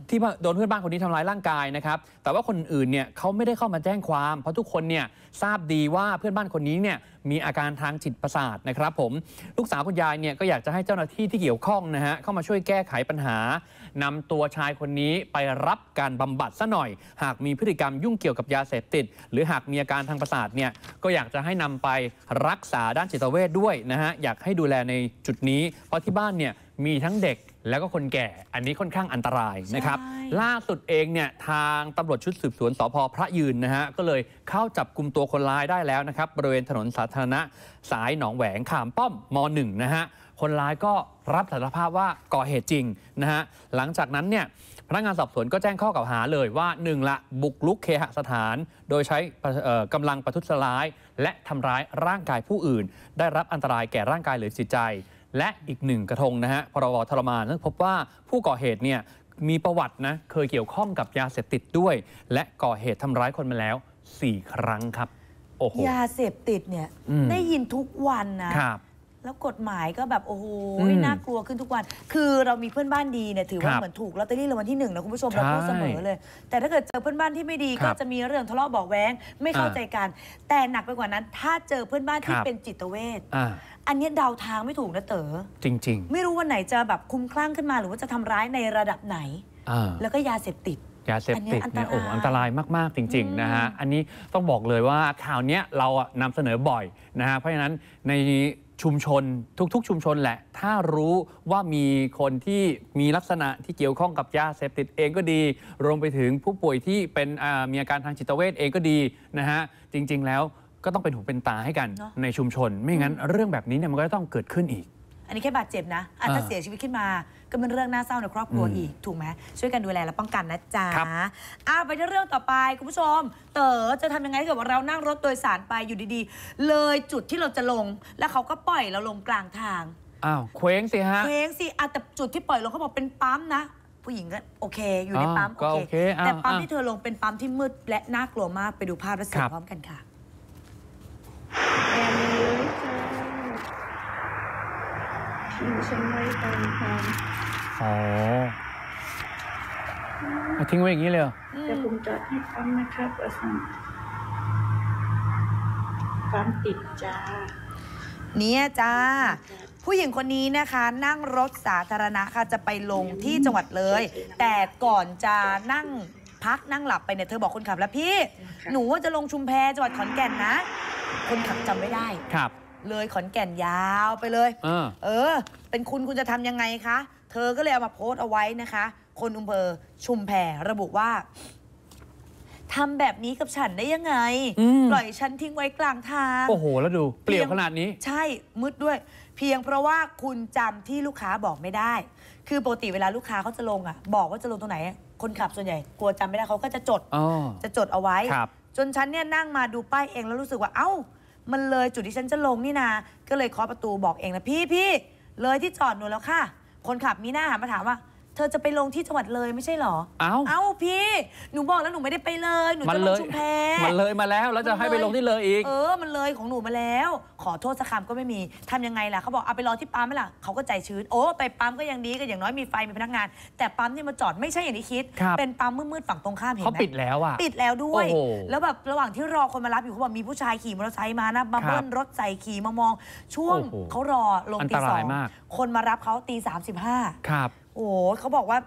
ที่โดนเพื่อนบ้านคนนี้ทำร้ายร่างกายนะครับแต่ว่าคนอื่นเนี่ยเขาไม่ได้เข้ามาแจ้งความ เพราะทุกคนเนี่ยทราบดีว่าเพื่อนบ้านคนนี้เนี่ยมีอาการทางจิตประสาทนะครับ ผมลูกสาวคุณยายเนี่ยก็อยากจะให้เจ้าหน้าที่ ที่เกี่ยวข้องนะฮะเข้ามาช่วยแก้ไขปัญหานำตัวชายคนนี้ไปรับการบำบัดซะหน่อย หากมีพฤติกรรมยุ่งเกี่ยวกับยาเสพติด หรือหากมีอาการทางประสาทเนี่ย ก็อยากจะให้นำไปรักษาด้านจิตเวชด้วยนะฮะ อยากให้ดูแลในจุดนี้ เพราะที่บ้านเนี่ยมีทั้งเด็กแล้วก็คนแก่ อันนี้ค่อนข้างอันตรายนะครับ ล่าสุดเองเนี่ยทางตำรวจชุดสืบสวนสพพระยืนนะฮะ ก็เลยเข้าจับกลุ่มตัวคนร้ายได้แล้วนะครับบริเวณถนนสาธารณะสายหนองแหวงขามป้อมม .1 นะฮะคนร้ายก็รับสารภาพว่าก่อเหตุจริงนะฮะ หลังจากนั้นเนี่ยพนักงานสอบสวนก็แจ้งข้อกล่าวหาเลยว่า 1 ละ บุกลุกเคหสถาน โดยใช้กำลังประทุษร้าย และทำร้ายร่างกายผู้อื่น ได้รับอันตรายแก่ร่างกายหรือจิตใจ และอีกหนึ่งกระทงนะฮะพรบทรมานซึ่งพบว่าผู้ก่อเหตุเนี่ยมีประวัตินะเคยเกี่ยวข้องกับยาเสพติดด้วย และก่อเหตุทำร้ายคนมาแล้ว4ครั้งครับโอ้โหยาเสพติดเนี่ยได้ยินทุกวันนะครับแล้วกฎหมายก็แบบโอ้โห น่ากลัวขึ้นทุกวัน คือเรามีเพื่อนบ้านดีเนี่ยถือว่าเหมือนถูกลอตเตอรี่รางวัลที่หนึ่งนะคุณผู้ชมเราพูดเสมอเลย แต่ถ้าเกิดเจอเพื่อนบ้านที่ไม่ดี ก็จะมีเรื่องทะเลาะเบาะแว้ง ไม่เข้าใจกัน แต่หนักไปกว่านั้น ถ้าเจอเพื่อนบ้านที่เป็นจิตเวชอันนี้เดาทางไม่ถูกนะ เต๋อจริงไม่รู้วันไหนจะแบบคุ้มคลั่งขึ้นมาหรือว่าจะทำร้ายในระดับไหน แล้วก็ยาเสพติด ยาเสพติด อันเนี่ยโอ้อันตราายมากๆจริงๆนะฮะ อันนี้ต้องบอกเลยว่าข่าวเนี้ยเราอะนำเสนอบ่อยนะฮะเพราะฉะนั้นในชุมชน ทุกๆ ชุมชนแหละ ถ้ารู้ว่ามีคนที่มีลักษณะที่เกี่ยวข้องกับยาเสพติดเองก็ดี รวมไปถึงผู้ป่วยที่เป็นมีอาการทางจิตเวชเองก็ดีนะฮะจริงๆแล้วก็ต้องเป็นหูเป็นตาให้กันในชุมชน ไม่งั้นเรื่องแบบนี้เนี่ยมันก็ต้องเกิดขึ้นอีกอันนี้แค่บาดเจ็บนะอาถ้าเสียชีวิตขึ้นมา ก็เป็นเรื่องน่าเศร้าในครอบครัวอีกถูกไหม ช่วยกันดูแลและป้องกันนะจ๊ะอ้าไปที่เรื่องต่อไปคุณผู้ชม เต๋อจะทำยังไงถ้าเกิดว่าเรานั่งรถโดยสารไปอยู่ดีๆ เลยจุดที่เราจะลงแล้วเขาก็ปล่อยเราลงกลางทาง อ้าว เคว้งสิฮะ เคว้งสิอ่ะแต่จุดที่ปล่อยลงเขาบอกเป็นปั๊มนะผู้หญิงก็โอเคอยู่ในปั๊มโอเค แต่ปั๊มที่เธอลงเป็นปั๊มที่มืดและน่ากลัวมากไปดูภาพและเสียงพร้อมกันค่ะหนูฉนไว้ตามทามอ๋อเาทิ้งไว้อย่างนี้เลยเหรอจะผมจอดให้ฟังมนะครับอาสันปัมติดจ้า เนี่ยจ้า ผู้หญิงคนนี้นะคะ นั่งรถสาธารณะค่ะจะไปลงที่จังหวัดเลย แต่ก่อนจะนั่งพักนั่งหลับไปเนี่ยเธอบอกคนขับแล้วพี่ หนูว่าจะลงชุมแพจังหวัดขอนแก่นนะ คนขับจำไม่ได้ ครับเลยขอนแก่นยาวไปเลย เออ เออ เป็นคุณคุณจะทำยังไงคะ เธอก็เลยเอามาโพสต์เอาไว้นะคะ คนอุมเภอชุมแพระบุว่าทำแบบนี้กับฉันได้ยังไง ปล่อยฉันทิ้งไว้กลางทาง โอ้โห แล้วดู เปลี่ยนขนาดนี้ ใช่ มืดด้วย เพียงเพราะว่าคุณจำที่ลูกค้าบอกไม่ได้ คือปกติเวลาลูกค้าเขาจะลงอ่ะบอกว่าจะลงตรงไหน คนขับส่วนใหญ่กลัวจำไม่ได้เขาก็จะจดอจะจดเอาไว้ครับจนฉันเนี่ยนั่งมาดูป้ายเองแล้วรู้สึกว่า เอ้ามันเลยจุดที่ฉันจะลงนี่นา ก็เลยเคาะประตูบอกเองนะ พี่พี่ เลยที่จอดหนูแล้วค่ะ คนขับมีหน้าหา มาถามว่าเธอจะไปลงที่จังหวัดเลยไม่ใช่หรอ เอ้าเอ้า พี่ หนูบอกแล้วหนูไม่ได้ไปเลย หนูจะลงชุมแพมันเลยมาแล้ว แล้วจะให้ไปลงที่เลยอีก เออ มันเลยของหนูมาแล้ว ขอโทษสักคำก็ไม่มีทำยังไงล่ะเขาบอกเอาไปรอที่ปั๊มไหมล่ะ เขาก็ใจชื้น โอ้ ไปปั๊มก็ยังดีก็อย่างน้อยมีไฟมีพนักงาน แต่ปั๊มที่มาจอดไม่ใช่อย่างที่คิด เป็นปั๊มมืดๆฝั่งตรงข้ามเห็นไหมเขาปิดแล้วอ่ะ ปิดแล้วด้วย แล้วแบบระหว่างที่รอคนมารับอยู่เขาบอกมีผู้ชายขี่มอเตอร์ไซค์มานะมาเบิ้ลรถใส่ขี่มามอง ช่วงเขารอลงตีสองคนมารับเขาตีสามสิบห้าครับโอ้โหเขาบอกว่า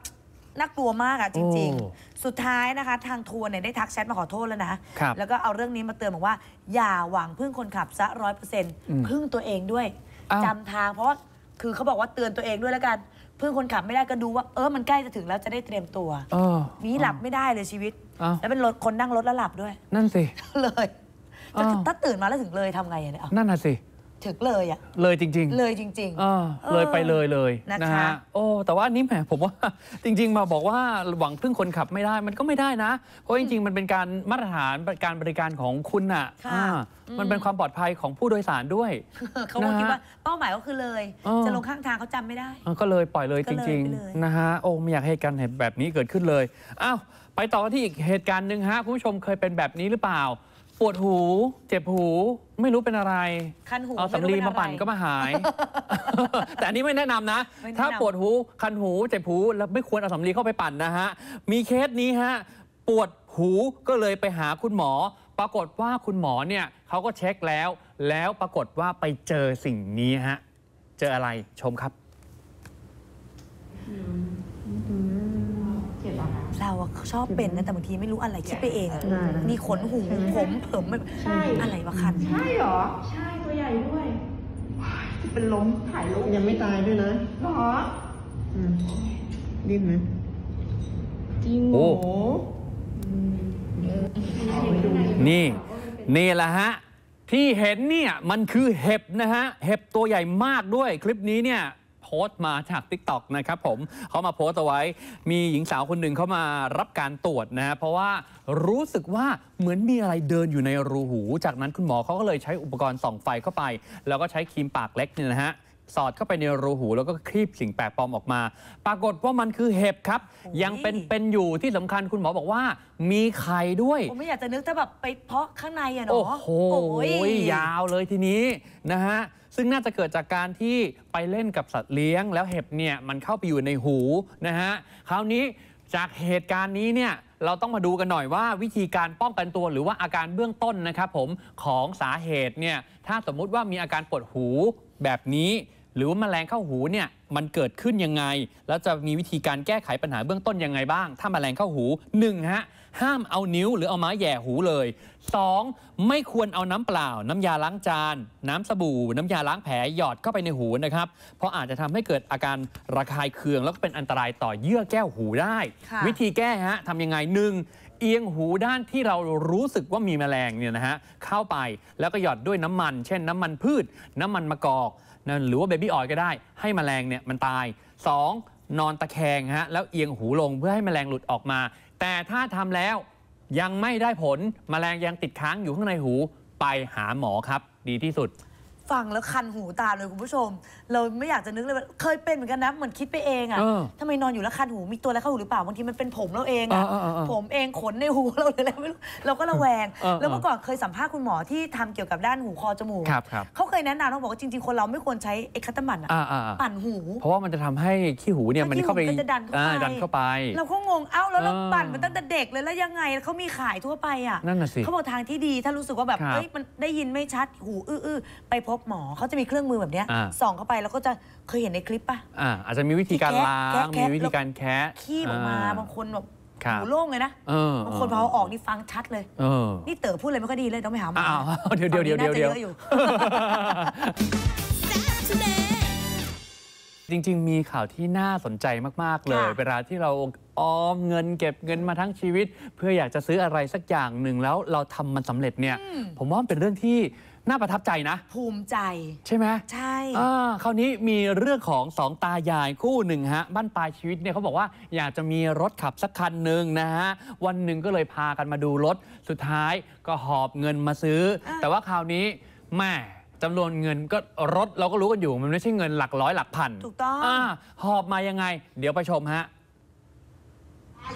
น่ากลัวมากอะจริง ๆ สุดท้ายนะคะทางทัวร์เนี่ยได้ทักแชทมา ขอโทษแล้วนะ แล้วก็เอาเรื่องนี้มาเตือนบอกว่า อย่าหวังพึ่งคนขับซะร้อยเปอร์เซ็นต์พึ่งตัวเองด้วยาจำทางเพราะว่าคือเขาบอกว่าเตือนตัวเองด้วยแล้วกันพึ่งคนขับไม่ได้ก็ดูว่า เออมันใกล้จะถึงแล้วจะได้เตรียมตัวมีหลับไม่ได้เลยชีวิตแล้วเป็นรถคนนั่งรถแล้วหลับด้วย นั่นสิเลยถ้าตื่นมาแล้วถึงเลยทำไงอะเนี่ยนั่นน่ะสิถึกเลยอ่ะเลยจริงๆ เลยจริงๆเออเลยไปเลยเลยนะคะโอ้แต่ว่านี้แหมผมว่าจริงๆ มาบอกว่าหวังพึ่งคนขับไม่ได้มันก็ไม่ได้นะเพราะจริงๆ มันเป็นการมาตรฐานการบริการของคุณอ่ะมันเป็นความปลอดภัยของผู้โดยสารด้วยเขาคคิดว่าเป้าหมายก็คือเลย จะลงข้างทางเขาจำไม่ได้ ก็เลยปล่อยเลยจริง ๆนะฮะโอ้ไม่อยากให้เหตุการณ์แบบนี้เกิดขึ้นเลยอ้าวไปต่อที่อีกเหตุการณ์หนึ่งฮะคุณผู้ชมเคยเป็นแบบนี้หรือเปล่าปวดหูเจ็บหูไม่รู้เป็นอะไรคันหูเอาสำลีมาปั่นก็มาหาย แต่อันนี้ไม่แนะนำนะ ถ้าปวดหูคันหูเจ็บหูแล้วไม่ควรเอาสำลีเข้าไปปั่นนะฮะ มีเคสนี้ฮะปวดหูก็เลยไปหาคุณหมอ ปรากฏว่าคุณหมอเนี่ยเขาก็เช็คแล้ว แล้วปรากฏว่าไปเจอสิ่งนี้ฮะเจออะไรชมครับเราอะชอบเป็นนะแต่บางทีไม่รู้อะไร คิดไปเองมีขนหู ผมเผมแบบอะไรวะคัน ใช่หรอ ใช่ตัวใหญ่ด้วยจะเป็นล้มถ่ายรูปยังไม่ตายด้วยนะหรอดิ้นไหมจริงโอ้นี่ นี่แหละฮะ ที่เห็นเนี่ยมันคือเห็บนะฮะ เห็บตัวใหญ่มากด้วย คลิปนี้เนี่ยพสต์มาจาก Tik t o อนะครับผม เขามาโพสต์เอาไว้ มีหญิงสาวคนหนึ่งเข้ามารับการตรวจนะะเพราะว่ารู้สึกว่าเหมือนมีอะไรเดินอยู่ในรูหู จากนั้นคุณหมอเขาก็เลยใช้อุปกรณ์ส่องไฟเข้าไป แล้วก็ใช้ครีมปากเล็กเนี่ยนะฮะสอดเข้าไปในรูหูแล้วก็คลีบสิ่งแปลกปลอมออกมา ปรากฏว่ามันคือเห็บครับ ยังเป็นเป็นอยู่ที่สำคัญคุณหมอบอกว่ามีไข่ด้วย ผมไม่อยากจะนึกถ้าแบบไปเพาะข้างในอะเนาะโอ้โหยาวเลยทีนี้ นะฮะ ซึ่งน่าจะเกิดจากการที่ไปเล่นกับสัตว์เลี้ยง แล้วเห็บเนี่ยมันเข้าไปอยู่ในหูนะฮะคราวนี้จากเหตุการณ์นี้เนี่ยเราต้องมาดูกันหน่อยว่าวิธีการป้องกันตัวหรือว่าอาการเบื้องต้นนะครับผมของสาเหตุเนี่ยถ้าสมมุติว่ามีอาการปวดหูแบบนี้หรือว่าแมลงเข้าหูเนี่ยมันเกิดขึ้นยังไงแล้วจะมีวิธีการแก้ไขปัญหาเบื้องต้นยังไงบ้าง ถ้าแมลงเข้าหู 1. ฮะห้ามเอานิ้วหรือเอาไม้แย่หูเลย 2. ไม่ควรเอาน้ำเปล่า น้ำยาล้างจาน น้ำสบู่ น้ำยาล้างแผลหยอดเข้าไปในหูนะครับ เพราะอาจจะทำให้เกิดอาการระคายเคืองแล้วก็เป็นอันตรายต่อเยื่อแก้วหูได้ วิธีแก้ฮะทำยังไงหนึ่งเอียงหูด้านที่เรารู้สึกว่ามีแมลงเนี่ยนะฮะเข้าไปแล้วก็หยอดด้วยน้ำมัน เช่นน้ำมันพืช น้ำมันมะกอกนะหรือว่าเบบี้ออยก็ได้ ให้มแมลงเนี่ยมันตาย 2. นอนตะแคงฮะแล้วเอียงหูลงเพื่อให้มแมลงหลุดออกมา แต่ถ้าทำแล้วยังไม่ได้ผลมแมลงยังติดค้างอยู่ข้างในหูไปหาหมอครับดีที่สุดฟังแล้วคันหูตาเลยคุณผู้ชม เราไม่อยากจะนึกเลยว่าเคยเป็นเหมือนกันนะเหมือนคิดไปเองอะออทำไมนอนอยู่แล้วคันหูมีตัวอะไรเข้าหูหรือเปล่าบางทีมันเป็นผมเราเองอะออผมเองขนในหู เราหรืออะไรไม่รู้เราก็ระแวงออแล้วเมื่อก่อนเคยสัมภาษณ์คุณหมอที่ทำเกี่ยวกับด้านหูคอจมูกเขาเคยแนะนำเขาบอกว่าจริงๆคนเราไม่ควรใช้ไอ้คัตรมันอะ่ะปั่นหูเพราะว่ามันจะทำให้ขี้หูเนี่ยมันเข้าไปมันจะดันเข้าไปเข้ราก็งงเอ้าแล้วเราปั่นมันตั้งแต่เด็กเลยแล้วยังไงเขามีขายทั่วไปอะนั่นน่ะสิเขาบอกทางที่ดีถ้ารู้สึกว่าแบบเอ้ยมันได้ยินไม่ชัดหูอื้อไปพบบหมอเขาจะมีเครื่องมือแบบนี้ส่องเข้าไปแล้วก็จะเคยเห็นในคลิปปะอ่าอาจจะมีวิธีการล้างมีวิธีการแคะขี้ออกมาบางคนแบบหูโล่งเลยนะบางคนพอเอาออกนี่ฟังชัดเลยนี่เต๋อพูดอะไรไม่ค่อยดีเลยต้องไปหาหมออ้าวเดี๋ยวเดี๋ยวเดี๋ยวเดี๋ยวเดี๋ยวจอยู่จริง ๆ มีข่าวที่น่าสนใจมากๆเลย เวลาที่เราออมเงิน เก็บเงินมาทั้งชีวิต เพื่ออยากจะซื้ออะไรสักอย่างหนึ่งแล้วเราทำมันสำเร็จเนี่ย ผมว่ามันเป็นเรื่องที่น่าประทับใจนะ ภูมิใจใช่ไหมใช่คราวนี้มีเรื่องของสองตายายคู่หนึ่งฮะ บ้านปลายชีวิตเนี่ยเขาบอกว่าอยากจะมีรถขับสักคันหนึ่งนะฮะ วันหนึ่งก็เลยพากันมาดูรถ สุดท้ายก็หอบเงินมาซื้อ แต่ว่าคราวนี้แม่จำนวนเงินก็รถเราก็รู้กันอยู่มันไม่ใช่เงินหลักร้อยหลักพันถูกต้องอหอบมายังไง เดี๋ยวไปชมฮะ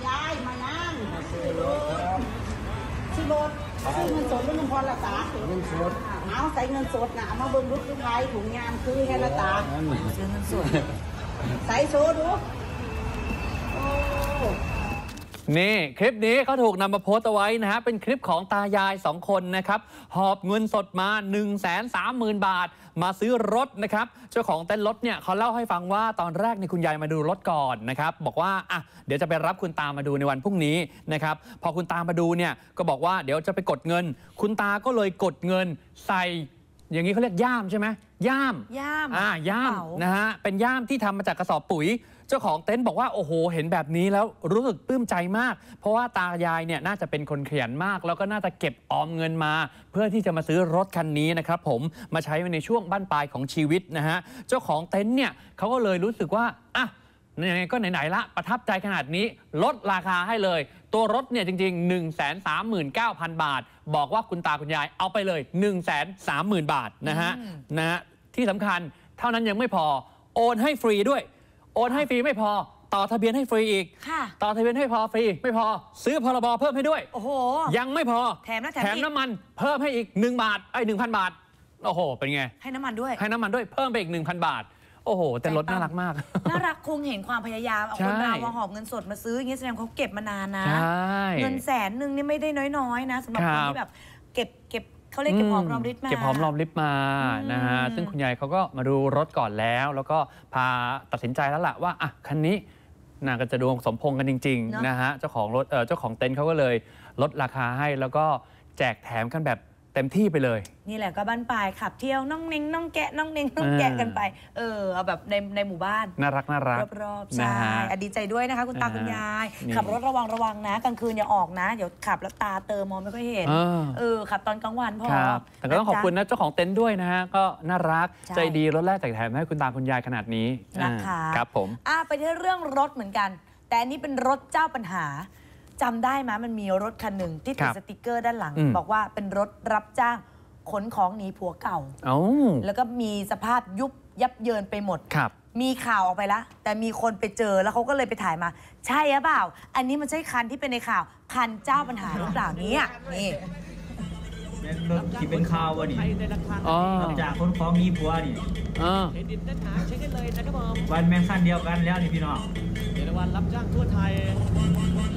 ยายมานั่งซื้อรถซื้อรถซื้อเงินสดหรือเงอนพรล่ะจ๊ะเงินสดเอาใส่เงินสดนะเอามาเบิ้งลูกลูกไมยถุงยามคือแค่ละตาใส่โชว์ดูนี่คลิปนี้เขาถูกนำมาโพสต์เอาไว้นะฮะเป็นคลิปของตายายสองคนนะครับหอบเงินสดมา 1 3 0 0 0 0 บาท มาซื้อรถนะครับเจ้าของเต้นรถเนี่ยเขาเล่าให้ฟังว่าตอนแรกนี่คุณยายมาดูรถก่อนนะครับบอกว่าอ่ะเดี๋ยวจะไปรับคุณตามาดูในวันพรุ่งนี้นะครับพอคุณตามาดูเนี่ยก็บอกว่าเดี๋ยวจะไปกดเงิน คุณตาก็เลยกดเงินใส่ อย่างนี้เขาเรียกย่ามใช่ไหมย่ามย่ามอ่าย่ามนะฮะเป็นย่ามที่ทำมาจากกระสอบปุ๋ยจ้าของเต็นท์บอกว่าโอ้โหเห็นแบบนี้แล้วรู้สึกปลื้มใจมาก เพราะว่าตายายเนี่ยน่าจะเป็นคนขยันมาก แล้วก็น่าจะเก็บออมเงินมา เพื่อที่จะมาซื้อรถคันนี้นะครับผมมาใช้ในช่วงบ้านปลายของชีวิตนะฮะเจ้าของเต็นท์เนี่ยเขาก็เลยรู้สึกว่าอ่ะไหนๆก็ไหน ๆ ละประทับใจขนาดนี้ลดราคาให้เลย ตัวรถเนี่ยจริงๆ 139,000 บาท บอกว่าคุณตาคุณยายเอาไปเลย 130,000บาทนะฮะนะฮะที่สำคัญเท่านั้นยังไม่พอโอนให้ฟรีด้วยโอนให้ฟรีไม่พอ ต่อทะเบียนให้ฟรีอีกต่อทะเบียนให้พอฟรีไม่พอ ซื้อพรบเพิ่มให้ด้วยโอ้โหยังไม่พอแถมนะแถมน้ำมันเพิ่มให้อีก 1บาทไอ้หนึ่งพันบาทโอ้โห เป็นไง ให้น้ำมันด้วยให้น้ำมันด้วยเพิ่มไปอีก 1,000 บาท โอ้โห แต่รถน่ารักมากน่ารักคงเห็นความพยายามเอาเนินเมาหอบเงินสดมาซื้ออย่างเงี้ยแสดงเขาเก็บมานานนะเงินแสนหนึ่งนี่ไม่ได้น้อยๆนะสำหรับคนที่แบบเก็บเก็บเขาเรียกเก็บหอมรอมริบมา เก็บหอมรอมริบมานะฮะ ซึ่งคุณยายเขาก็มาดูรถก่อนแล้ว แล้วก็พาตัดสินใจแล้วล่ะ ว่า อ่ะ คันนี้นางก็จะดวงสมพงกันจริงๆ นะฮะ เจ้าของรถเจ้าของเต็นท์เขาก็เลยลดราคาให้ แล้วก็แจกแถมกันแบบเต็มที่ไปเลย นี่แหละก็บ้านปลายขับเที่ยว น้องเน่งน้องแกะ น้องเน่งน้องแกะกันไป เออเอาแบบในในหมู่บ้านน่ารักน่ารัก รอบๆใช่อดีใจด้วยนะคะ คุณตาคุณยาย ขับรถระวังระวังนะกลางคืนอย่าออกนะ เดี๋ยวขับแล้วตาเติมมองไม่ค่อยเห็นเออขับตอนกลางวันพอแต่ก็ต้องขอบคุณนะเจ้าของเต็นท์ด้วยนะฮะก็น่ารักใจดีรถแรกแต่แถมให้คุณตาคุณยายขนาดนี้นะคะครับผมอ่าไปที่เรื่องรถเหมือนกัน แต่อันนี้เป็นรถเจ้าปัญหาจำได้ไหมมันมีรถคันหนึ่งที่ติดสติกเกอร์ด้านหลัง บอกว่าเป็นรถรับจ้างขนของหนีผัวเก่าเอแล้วก็มีสภาพยุบยับเยินไปหมดครับ มีข่าวออกไปแล้วแต่มีคนไปเจอแล้วเขาก็เลยไปถ่ายมา ใช่หรือเปล่า อันนี้มันใช่คันที่เป็นในข่าว คันเจ้าปัญหาหรือเปล่านี้นี่ที่เป็นข่าววะนี่ออังจากคนของมีผัวนี่เออเครดิตด้านหาเช็คเลยนะครับผมวันแมนสั้นเดียวกันแล้วนี่พี่น้องเดลวันรับจ้างทั่วไทย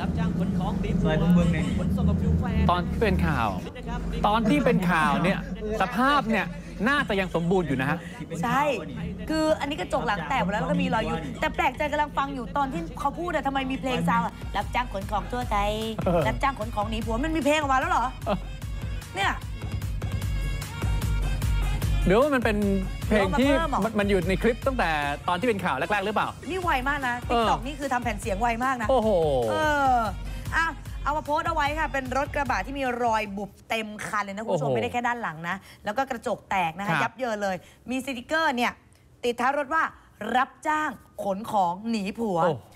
รับจ้างขนของดีซอยเบืองเนี่ยขนส่งกับฟิวแฟนตอนที่เป็นข่าว ตอนที่เป็นข่าวเนี่ยสภาพเนี่ยน่าจะยังสมบูรณ์อยู่นะฮะ ใช่ คืออันนี้กระจกหลังแตกหมดแล้วแล้วก็มีรอยยุบแต่แปลกใจกำลังฟังอยู่ตอนที่เขาพูดอะทำไมมีเพลงซาวะรับจ้างขนของทั่วไทย รับจ้างขนของหนีผัวมันมีเพลงออกมาแล้วเหรอเนี่ยหรือว่ามันเป็นเพลงที่มันอยู่ในคลิปตั้งแต่ตอนที่เป็นข่าวแรกๆหรือเปล่า นี่ไวมากนะติ๊กต็อกนี่คือทำแผ่นเสียงไวมากนะโอ้โหเออ อ่ะ เอามาโพสเอาไว้ค่ะ เป็นรถกระบะที่มีรอยบุบเต็มคันเลยนะคุณผู้ชมไม่ได้แค่ด้านหลังนะ แล้วก็กระจกแตกนะคะ ยับเยินเลย มีสติกเกอร์เนี่ยติดท้ายรถว่ารับจ้างขนของหนีผัวโอ้โห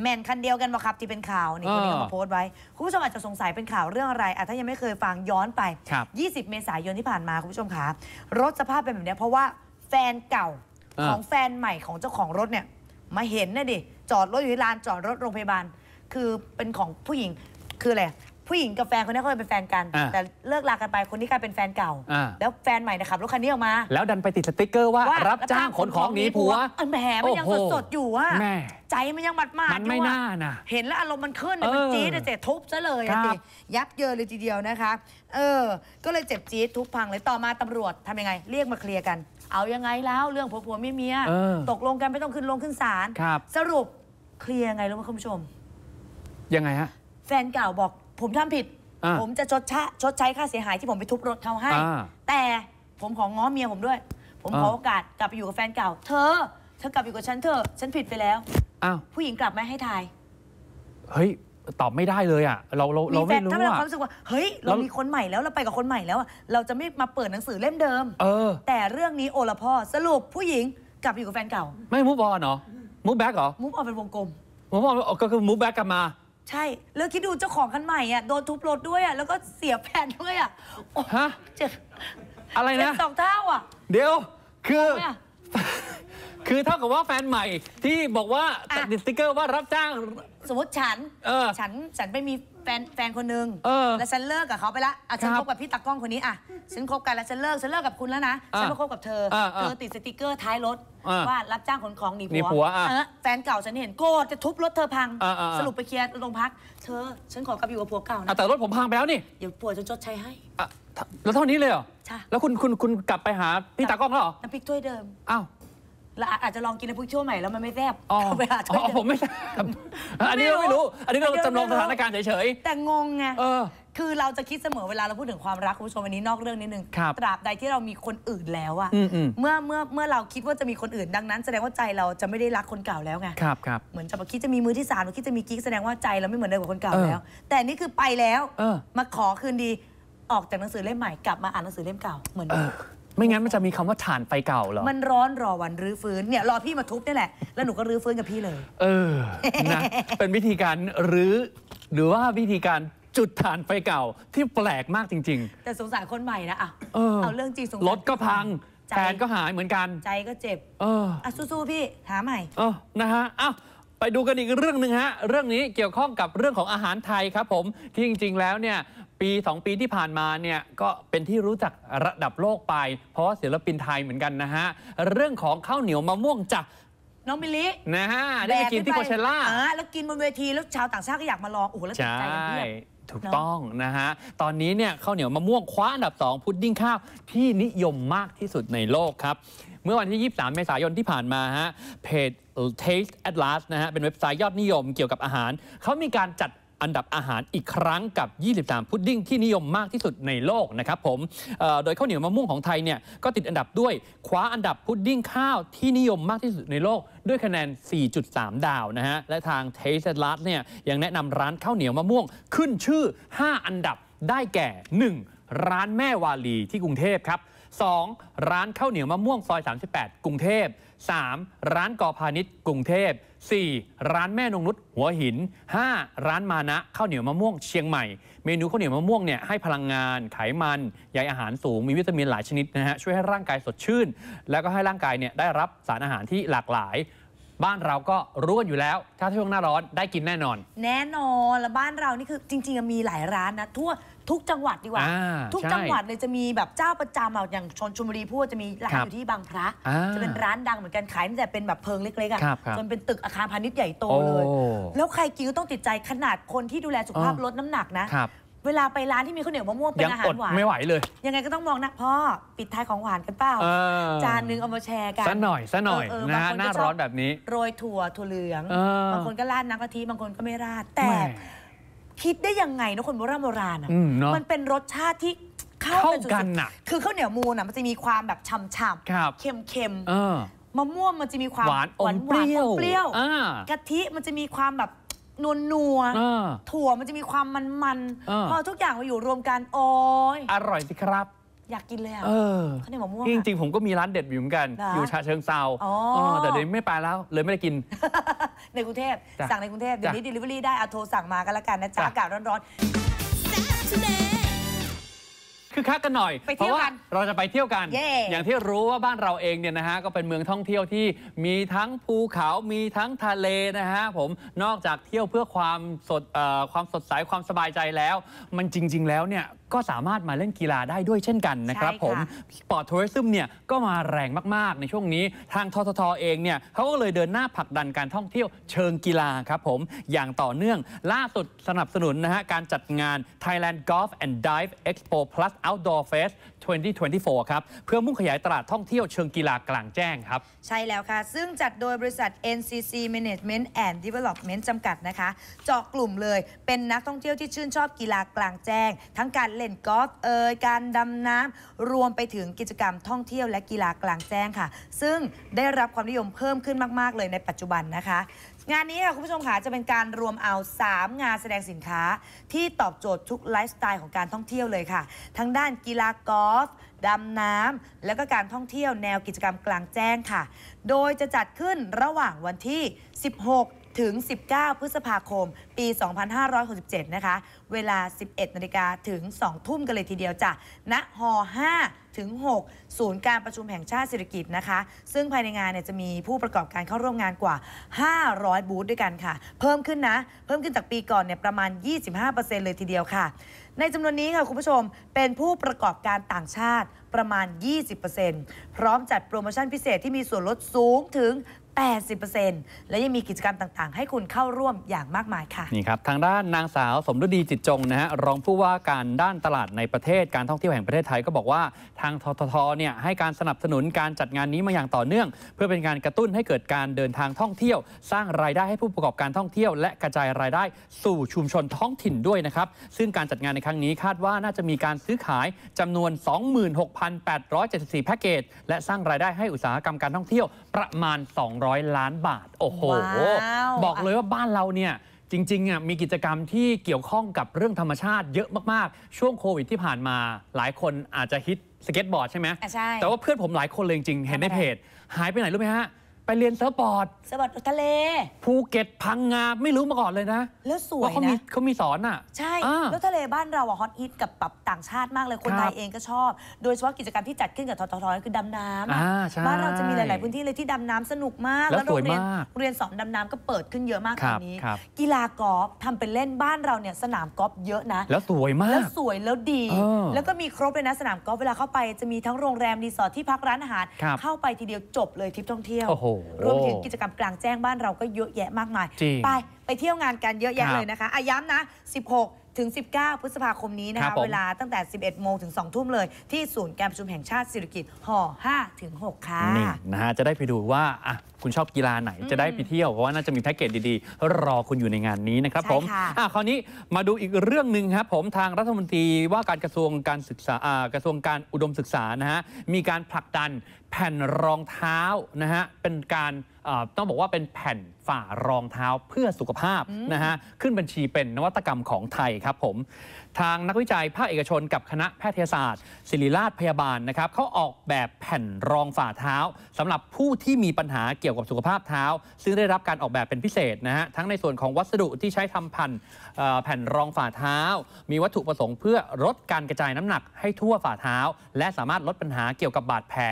แมนคันเดียวกันบ่ครับที่เป็นข่าว นี่คนนี้เขามาโพสต์ไว้ คุณผู้ชมอาจจะสงสัยเป็นข่าวเรื่องอะไรอะถ้ายังไม่เคยฟังย้อนไป20 เมษายนที่ผ่านมา คุณผู้ชมคะ รถสภาพเป็นแบบนี้เพราะว่าแฟนเก่าอของแฟนใหม่ของเจ้าของรถเนี่ยมาเห็นน่ะดิ จอดรถอยู่ที่ลาน จอดรถโรงพยาบาล คือเป็นของผู้หญิงคืออะไรผู้หญิงกับแฟนคนนี้เขาเคยเป็นแฟนกัน แต่เลิกลากันไป คนนี้กลายเป็นแฟนเก่า แล้วแฟนใหม่นะครับรถคันนี้ออกมา แล้วดันไปติดสติ๊กเกอร์ว่ารับจ้างขนของหนีผัวแหมมันยังสดๆอยู่อะแม่ใจมันยังหมัดหมาดอยู่ไม่น่าอะนะเห็นแล้วอารมณ์มันขึ้น มันจี๊ดเจ็บทุบซะเลยคิยับเยินเลยทีเดียวนะคะ เออ ก็เลยเจ็บจี๊ดทุบพังเลยต่อมาตำรวจทำยังไง เรียกมาเคลียร์กัน เอายังไงแล้ว เรื่องผัวผัวเมียเมียตกลงกันไม่ต้องขึ้นลงขึ้นศาล สรุปเคลียร์ไงรู้ไหมคุณผู้ชม ยังไงฮะแฟนเก่าบอกผมทำผิด ผมจะชดชะ ชดใช้ค่าเสียหายที่ผมไปทุบรถเขาให้ แต่ผมของ้อเมียผมด้วย ผมขอโอกาส กลับไปอยู่กับแฟนเก่า เธอ เธอกลับอยู่กับฉันเธอ ฉันผิดไปแล้ว อ้าวผู้หญิงกลับมาให้ทาย เฮ้ย ตอบไม่ได้เลยอ่ะเราเราเราไม่รู้ถ้าเราความรู้สึกว่า เฮ้ยเรามีคนใหม่แล้วเราไปกับคนใหม่แล้วอะเราจะไม่มาเปิดหนังสือเล่มเดิม เออแต่เรื่องนี้โอละพ่อสรุปผู้หญิงกลับไปอยู่กับแฟนเก่า ไม่มูฟออนเหรอมูฟแบ็กเหรอมูฟออนเป็นวงกลมมูฟออนก็คือมูฟแบ็กกลับมาใช่ แล้วคิดดูเจ้าของคันใหม่อ่ะโดนทุบรถด้วยอ่ะแล้วก็เสียแผ่นด้วยอ่ะฮะเจ็บอะไรเจ็นะบสองเท่าอ่ะเดี๋ยว คือคือเท่ากับว่าแฟนใหม่ที่บอกว่าติดสติกเกอร์ว่ารับจ้างสมมติฉันฉันฉันไปมีแฟนแฟนคนหนึ่งแล้วฉันเลิกกับเขาไปละอ่ะฉันคบกับพี่ตากล้องคนนี้อ่ะฉันคบกันแล้วฉันเลิกฉันเลิกกับคุณแล้วนะฉันมาคบกับเธอเธอติดสติกเกอร์ท้ายรถว่ารับจ้างขนของหนีผัวแฟนเก่าฉันเห็นโกรธจะทุบรถเธอพังสรุปไปเคลียร์โรงพักเธอฉันขอกลับอยู่กับผัวเก่านะแต่รถผมพังไปแล้วนี่เดี๋ยวผัวจะชดใช้ให้แล้วเท่านี้เลยเหรอแล้วคุณคุณคุณกลับไปหาพี่ตากล้องแล้วเหรอน้ำพริกถ้วยเดิมอ้าวเราอาจจะลองกินในพุกช่วใหม่แล้วมันไม่แซ่บอ๋อไปหาถ้อ๋อผมไม่ทราอันนี้เราไม่รู้ อันนี้เราจำลองสถานการณ์เฉยๆแต่งงไงคือเราจะคิดเสมอเวลาเราพูดถึงความรักคุณผู้ชมวันนี้นอกเรื่องนิดนึงรตราบใดที่เรามีคนอื่นแล้วอะเมื่อเมื่อเมื่อเราคิดว่าจะมีคนอื่นดังนั้น แสดงว่าใจเราจะไม่ได้รักคนเก่าแล้วไงครับครับเหมือนจะมาคิดจะมีมือที่สามหรือคิดจะมีกิ๊กแสดงว่าใจเราไม่เหมือนเดิมกับคนเก่าแล้ว แต่นี่คือไปแล้วมาขอคืนดีออกจากหนังสือเล่มใหม่ กลับมาอ่านหนังสือเล่มเก่าเหมือนเดิมไม่งั้นมันจะมีคำว่าฐานไฟเก่าเหรอ มันร้อนรอวันรื้อฟื้นเนี่ยรอพี่มาทุบนี่แหละ แล้วหนูก็รื้อฟื้นกับพี่เลย เออ นะ เป็นวิธีการรื้อหรือว่าวิธีการจุดฐานไฟเก่าที่แปลกมากจริงๆ แต่สงสารคนใหม่นะอ่ะเอเอาเรื่องจริงสงสารรถก็พัง แฟนก็หายเหมือนกัน ใจก็เจ็บ เออ อ่ะสู้ๆพี่หาใหม่ เออ นะฮะอ้าวไปดูกันอีกเรื่องหนึ่งฮะ เรื่องนี้เกี่ยวข้องกับเรื่องของอาหารไทยครับผม ที่จริง ๆแล้วเนี่ยปี 2 ปีที่ผ่านมาเนี่ยก็เป็นที่รู้จักระดับโลกไป เพราะศิลปินไทยเหมือนกันนะฮะ เรื่องของข้าวเหนียวมะม่วงจากน้องมิลินะฮะได้ไปกินที่โคเชล่าแล้วกินบนเวทีแล้วชาวต่างชาติก็อยากมาลองโอ้โหแล้วติดใจกันเพียบถูกต้องนะฮะตอนนี้เนี่ยข้าวเหนียวมะม่วงคว้าอันดับ2พุดดิ้งข้าวที่นิยมมากที่สุดในโลกครับเมื่อวันที่ 23 เมษายนที่ผ่านมาฮะเพจ Taste Atlas นะฮะเป็นเว็บไซต์ยอดนิยมเกี่ยวกับอาหาร เขามีการจัดอันดับอาหารอีกครั้งกับ 23 พุดดิ้งที่นิยมมากที่สุดในโลกนะครับผมโดยข้าวเหนียวมะม่วงของไทยเนี่ยก็ติดอันดับด้วยคว้าอันดับพุดดิ้งข้าวที่นิยมมากที่สุดในโลกด้วยคะแนน 4.3 ดาวนะฮะและทาง Taste Atlas เนี่ยยังแนะนำร้านข้าวเหนียวมะม่วง ขึ้นชื่อ 5 อันดับได้แก่ 1 ร้านแม่วาลีที่กรุงเทพครับ 2. ร้านข้าวเหนียวมะม่วงซอย38กรุงเทพ 3. ร้านกอพาณิชย์กรุงเทพ 4. ร้านแม่นงนุชหัวหิน 5. ร้านมานะข้าวเหนียวมะม่วงเชียงใหม่ เมนูข้าวเหนียวมะม่วงเนี่ยให้พลังงานไขมันใยอาหารสูงมีวิตามินหลายชนิดนะฮะช่วยให้ร่างกายสดชื่น แล้วก็ให้ร่างกายเนี่ยได้รับสารอาหารที่หลากหลาย บ้านเราก็รู้กันอยู่แล้ว ถ้าช่วงหน้าร้อนได้กินแน่นอน แน่นอนแล้วบ้านเรานี่คือจริงๆมีหลายร้านนะทั่วทุกจังหวัดดีกว่า ทุกจังหวัดเลยจะมีแบบเจ้าประจำเอาอย่างชนชุมบุรีพูดจะมีร้านอยู่ที่บางพระจะเป็นร้านดังเหมือนกันขายัแต่เป็นแบบเพิงเล็กๆอ่ะจนเป็นตึกอาคารพาณิชย์ใหญ่โตเลย แล้วใครกินก็ต้องติดใจขนาดคนที่ดูแลสุขภาพลดน้ำหนักนะเวลาไปร้านที่มีข้าวเหนียวมะม่วงเป็นอาหารหวานไม่ไหวเลยยังไงก็ต้องมองนะพ่อปิดท้ายของหวานกันเปล่าจานนึงเอามาแชร์กันซะหน่อยซะหน่อยนะหน้าร้อนแบบนี้โรยถั่วถั่วเหลืองบางคนก็ราดน้ำกะทิบางคนก็ไม่ราดแต่คิดได้ยังไงนะคนโบราณโบราณอ่ะ มันเป็นรสชาติที่เข้ากันน่ะคือข้าวเหนียวมูนอะมันจะมีความแบบฉ่ำฉ่ำๆเค็มเค็ๆมะม่วงมันจะมีความหวานานเปรี้ยวเปรี้ยวกะทิมันจะมีความแบบนวลนัวๆถั่วมันจะมีความมันมันๆ พอทุกอย่างมาอยู่รวมกันโอ้ยอร่อยสิครับอยากกินเลยอ่ะเออข้าวเหนียวมะม่วงจริงจริงผมก็มีร้านเด็ดอยู่เหมือนกัน อยู่ชาเชิงเซาแต่เดี๋ยวไม่ไปแล้ว เลยไม่ได้กิน ในกรุงเทพสั่งในกรุงเทพเดี๋ยวนี้ delivery ได้อาโทรสั่งมากันละกันนะจ๊ะอากาศร้อนๆ คือคักกันหน่อยเพราะว่าเราจะไปเที่ยวกัน อย่างที่รู้ว่าบ้านเราเองเนี่ยนะฮะก็เป็นเมืองท่องเที่ยวที่มีทั้งภูเขา มีทั้งทะเลนะฮะผม นอกจากเที่ยวเพื่อความสดความสดใส ความสบายใจแล้ว มันจริงๆแล้วเนี่ยก็สามารถมาเล่นกีฬาได้ด้วยเช่นกันนะครับผมสปอร์ตทัวริซึมเนี่ยก็มาแรงมากๆ ในช่วงนี้ ทางทททเองเนี่ยเขาก็เลยเดินหน้าผลักดันการท่องเที่ยวเชิงกีฬาครับผมอย่างต่อเนื่อง ล่าสุดสนับสนุนนะฮะ การจัดงาน Thailand Golf and Dive Expo Plus Outdoor Fest 2024ครับเพื่อมุ่งขยายตลาดท่องเที่ยวเชิงกีฬากลางแจ้งครับ ใช่แล้วค่ะ ซึ่งจัดโดยบริษัท NCC Management and Development จำกัดนะคะเจาะกลุ่มเลยเป็นนักท่องเที่ยวที่ชื่นชอบกีฬากลางแจ้งทั้งการเล่นกอล์ฟเอ่ยการดำน้ำรวมไปถึงกิจกรรมท่องเที่ยวและกีฬากลางแจ้งค่ะ ซึ่งได้รับความนิยมเพิ่มขึ้นมากๆ เลยในปัจจุบันนะคะ งานนี้ค่ะ คุณผู้ชมค่ะ จะเป็นการรวมเอา 3 งานแสดงสินค้า ที่ตอบโจทย์ทุกไลฟ์สไตล์ของการท่องเที่ยวเลยค่ะทั้งด้านกีฬากอล์ฟดำน้ำและก็การท่องเที่ยวแนวกิจกรรมกลางแจ้งค่ะ โดยจะจัดขึ้นระหว่างวันที่ 16ถึง 19 พฤษภาคม ปี 2567 นะคะ เวลา 11 นาฬิกาถึง 2 ทุ่มกันเลยทีเดียวจ้ะณหอ 5 ถึง 6 ศูนย์การประชุมแห่งชาติเศรษฐกิจนะคะ ซึ่งภายในงานเนี่ยจะมีผู้ประกอบการเข้าร่วมงานกว่า 500 บูธด้วยกันค่ะ เพิ่มขึ้นนะ เพิ่มขึ้นจากปีก่อนเนี่ยประมาณ 25%เลยทีเดียวค่ะ ในจำนวนนี้ค่ะคุณผู้ชม เป็นผู้ประกอบการต่างชาติประมาณ 20%พร้อมจัดโปรโมชั่นพิเศษที่มีส่วนลดสูงถึง80%และยังมีกิจกรรมต่างๆ ให้คุณเข้าร่วมอย่างมากมายค่ะนี่ครับ ทางด้านนางสาวสมฤดีจิตจงนะฮะรองผู้ว่าการด้านตลาดในประเทศการท่องเที่ยวแห่งประเทศไทยก็บอกว่า ทางทททเนี่ยให้การสนับสนุนการจัดงานนี้มาอย่างต่อเนื่อง เพื่อเป็นการกระตุ้นให้เกิดการเดินทางท่องเที่ยว สร้างรายได้ให้ผู้ประกอบการท่องเที่ยว และกระจายรายได้สู่ชุมชนท้องถิ่นด้วยนะครับซึ่งการจัดงานในครั้งนี้คาดว่าน่าจะมีการซื้อขายจำนวน 26,874แพ็กเกจและสร้างรายได้ให้อุตสาหกรรมการท่องเที่ยว ประมาณ200 100ล้านบาท โอ้โห บอกเลยว่าบ้านเราเนี่ยจริงๆอ่ะมีกิจกรรมที่เกี่ยวข้องกับเรื่องธรรมชาติเยอะมาก ๆ ช่วงโควิดที่ผ่านมาหลายคนอาจจะฮิตสเก็ตบอร์ดใช่ไหม ใช่ แต่ว่าเพื่อนผมหลายคนเลยจริงๆเห็นในเพจ หายไปไหนรู้ไหมฮะไปเรียนเซิร์ฟบอร์ดร์ฟบอร์ทะเล ภูเก็ตพังงาไม่รู้มาก่อนเลยนะ แล้วสวยว่าเขามีเขามีสอนอ่ะ ใช่ แล้วทะเลบ้านเราอะฮอตฮิตกับปรับต่างชาติมากเลย คนไทยเองก็ชอบ โดยเฉพาะกิจกรรมที่จัดขึ้นกับทททคือดำน้ำบ้านเราจะมีหลาย ๆ พื้นที่เลยที่ดำน้ำสนุกมาก แล้วโรงเรีสวยมากเรียนสอนดำน้ำก็เปิดขึ้นเยอะมากตอนนี้ กีฬากอล์ฟทำเป็นเล่นบ้านเราเนี่ยสนามกอล์ฟเยอะนะ แล้วสวยมาก แล้วสวยแล้วดี แล้วก็มีครบเลยนะสนามกอล์ฟเวลาเข้าไปจะมีทั้งโรงแรมรีสอร์ทที่พักร้านอาหาร เข้าไปทีเดียวจบเลยทริปท่องเที่ยวโอ้โหรวมถึงกิจกรรมกลางแจ้งบ้านเราก็เยอะแยะมากมาย ไปไปเที่ยวงานกัน เยอะแยะเลยนะคะอ่ย้ำนะ 16ถึง 19 พฤษภาคมนี้นะคคะเวลาตั้งแต่ 11 โมงถึง 2 ทุ่มเลย ที่ศูนย์การประชุมแห่งชาติสิริกิตห์หอ 5 ถึง 6 ค่ะนี่นะฮะ จะได้ไปดูว่าอ่ะคุณชอบกีฬาไหนจะได้ไปเที่ยวเพราะว่าน่าจะมีแพ็กเกจดีๆ รอคุณอยู่ในงานนี้นะครับผมอ่ะคราวนี้มาดูอีกเรื่องหนึ่งครับผม ทางรัฐมนตรีว่าการกระทรวงการศึกษาอ่ากระทรวงการอุดมศึกษานะฮะมีการผลักดันแผ่นรองเท้านะฮะเป็นการต้องบอกว่าเป็นแผ่นฝ่ารองเท้าเพื่อสุขภาพนะฮะ ขึ้นบัญชีเป็นนวัตกรรมของไทยครับผม ทางนักวิจัยภาคเอกชน กับคณะแพทยศาสตร์ ศิริราชพยาบาลนะครับเขาออกแบบแผ่นรองฝ่าเท้า สำหรับผู้ที่มีปัญหาเกี่ยวกับสุขภาพเท้า ซึ่งได้รับการออกแบบเป็นพิเศษนะฮะ ทั้งในส่วนของวัสดุที่ใช้ทำพันแผ่นรองฝ่าเท้า มีวัตถุประสงค์เพื่อลดการกระจายน้ำหนักให้ทั่วฝ่าเท้า และสามารถลดปัญหาเกี่ยวกับบาดแผล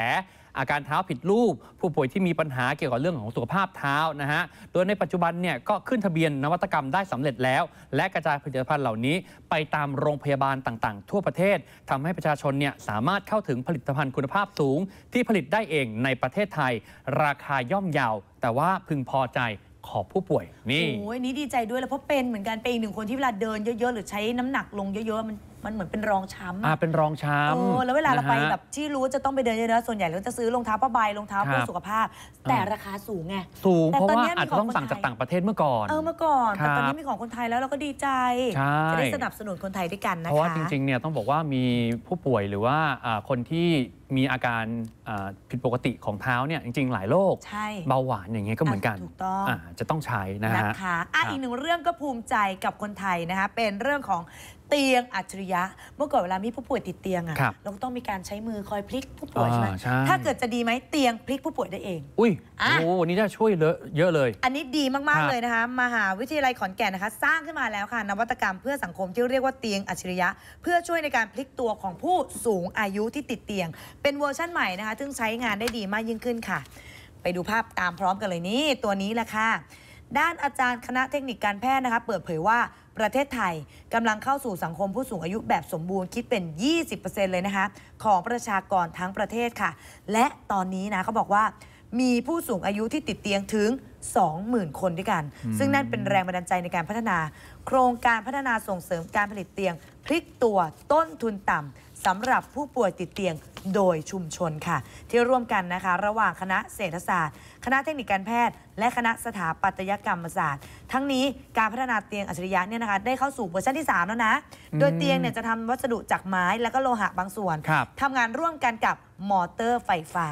อาการเท้าผิดรูปผู้ป่วยที่มีปัญหาเกี่ยวกับเรื่องของสุขภาพเท้านะฮะโดยในปัจจุบันเนี่ยก็ขึ้นทะเบียนนวัตกรรมได้สำเร็จแล้ว และกระจายผลิตภัณฑ์เหล่านี้ ไปตามโรงพยาบาลต่างๆ ทั่วประเทศทำให้ประชาชนเนี่ยสามารถเข้าถึงผลิตภัณฑ์คุณภาพสูง ที่ผลิตได้เองในประเทศไทย ราคาย่อมเยาว แต่ว่าพึงพอใจขอบผู้ป่วยนี่โอ้ยนี่ดีใจด้วยแล้วเพราะเป็นเหมือนกันเป็นอีกหนึ่งคนที่เวลาเดินเยอะๆหรือใช้น้ำหนักลงเยอะๆมันมันเหมือนเป็นรองช้ำอ่าเป็นรองช้ำเออแล้วเวลาเราไปแบบที่รู้ว่าจะต้องไปเดินเยอะๆส่วนใหญ่เราจะซื้อรองเท้าผ้าใบรองเท้าเพื่อสุขภาพแต่ราคาสูงไงสูงเพราะว่าอาจจะต้องสั่งจากต่างประเทศเมื่อก่อน เออเมื่อก่อนแต่ตอนนี้มีของคนไทยแล้วเราก็ดีใจ จะได้สนับสนุนคนไทยด้วยกันนะคะ เพราะว่าจริงๆเนี่ยต้องบอกว่ามีผู้ป่วยหรือว่าคนที่มีอาการผิดปกติของเท้าเนี่ยจริง ๆ หลายโรคเบาหวานอย่างเงี้ยก็เหมือนกันถูกต้องจะต้องใช้นะฮะนะคะอะอีกหนึ่งเรื่องก็ภูมิใจกับคนไทยนะคะเป็นเรื่องของเตียงอัจฉริยะ เมื่อก่อนเวลามีผู้ป่วยติดเตียงอะ่ะเราก็ต้องมีการใช้มือคอยพลิกผู้ป่วยใช่ไหม ถ้าเกิดจะดีไหมเตียงพลิกผู้ป่วยได้เอง อุ้ยโอ้วันนี้ได้ช่วยเยอะเลย อันนี้ดีมาก ๆ เลยนะคะ มหาวิทยาลัยขอนแก่นนะคะ สร้างขึ้นมาแล้วค่ะนวัตกรรมเพื่อสังคมที่เรียกว่าเตียงอัจฉริยะ เพื่อช่วยในการพลิกตัวของผู้สูงอายุที่ติดเตียง เป็นเวอร์ชั่นใหม่นะคะ ซึ่งใช้งานได้ดีมากยิ่งขึ้นค่ะ ไปดูภาพตามพร้อมกันเลยนี่ตัวนี้แหละค่ะด้านอาจารย์คณะเทคนิคการแพทย์นะคะเปิดเผยว่าประเทศไทยกำลังเข้าสู่สังคมผู้สูงอายุแบบสมบูรณ์คิดเป็น 20%เลยนะคะ ของประชากรทั้งประเทศค่ะ และตอนนี้นะเขาบอกว่า มีผู้สูงอายุที่ติดเตียงถึง 20,000 คนด้วยกัน ซึ่งนั่นเป็นแรงบันดาลใจในการพัฒนา โครงการพัฒนาส่งเสริมการผลิตเตียงพลิกตัวต้นทุนต่ำสำหรับผู้ป่วยติดเตียงโดยชุมชนค่ะ ที่ร่วมกันนะคะ ระหว่างคณะเศรษฐศาสตร์ คณะเทคนิคการแพทย์ และคณะสถาปัตยกรรมศาสตร์ ทั้งนี้การพัฒนาเตียงอัจฉริยะเนี่ยนะคะ ได้เข้าสู่เวอร์ชันที่ 3 แล้วนะ โดยเตียงเนี่ยจะทำวัสดุจากไม้ แล้วก็โลหะบางส่วน ทำงานร่วมกันกับมอเตอร์ไฟฟ้า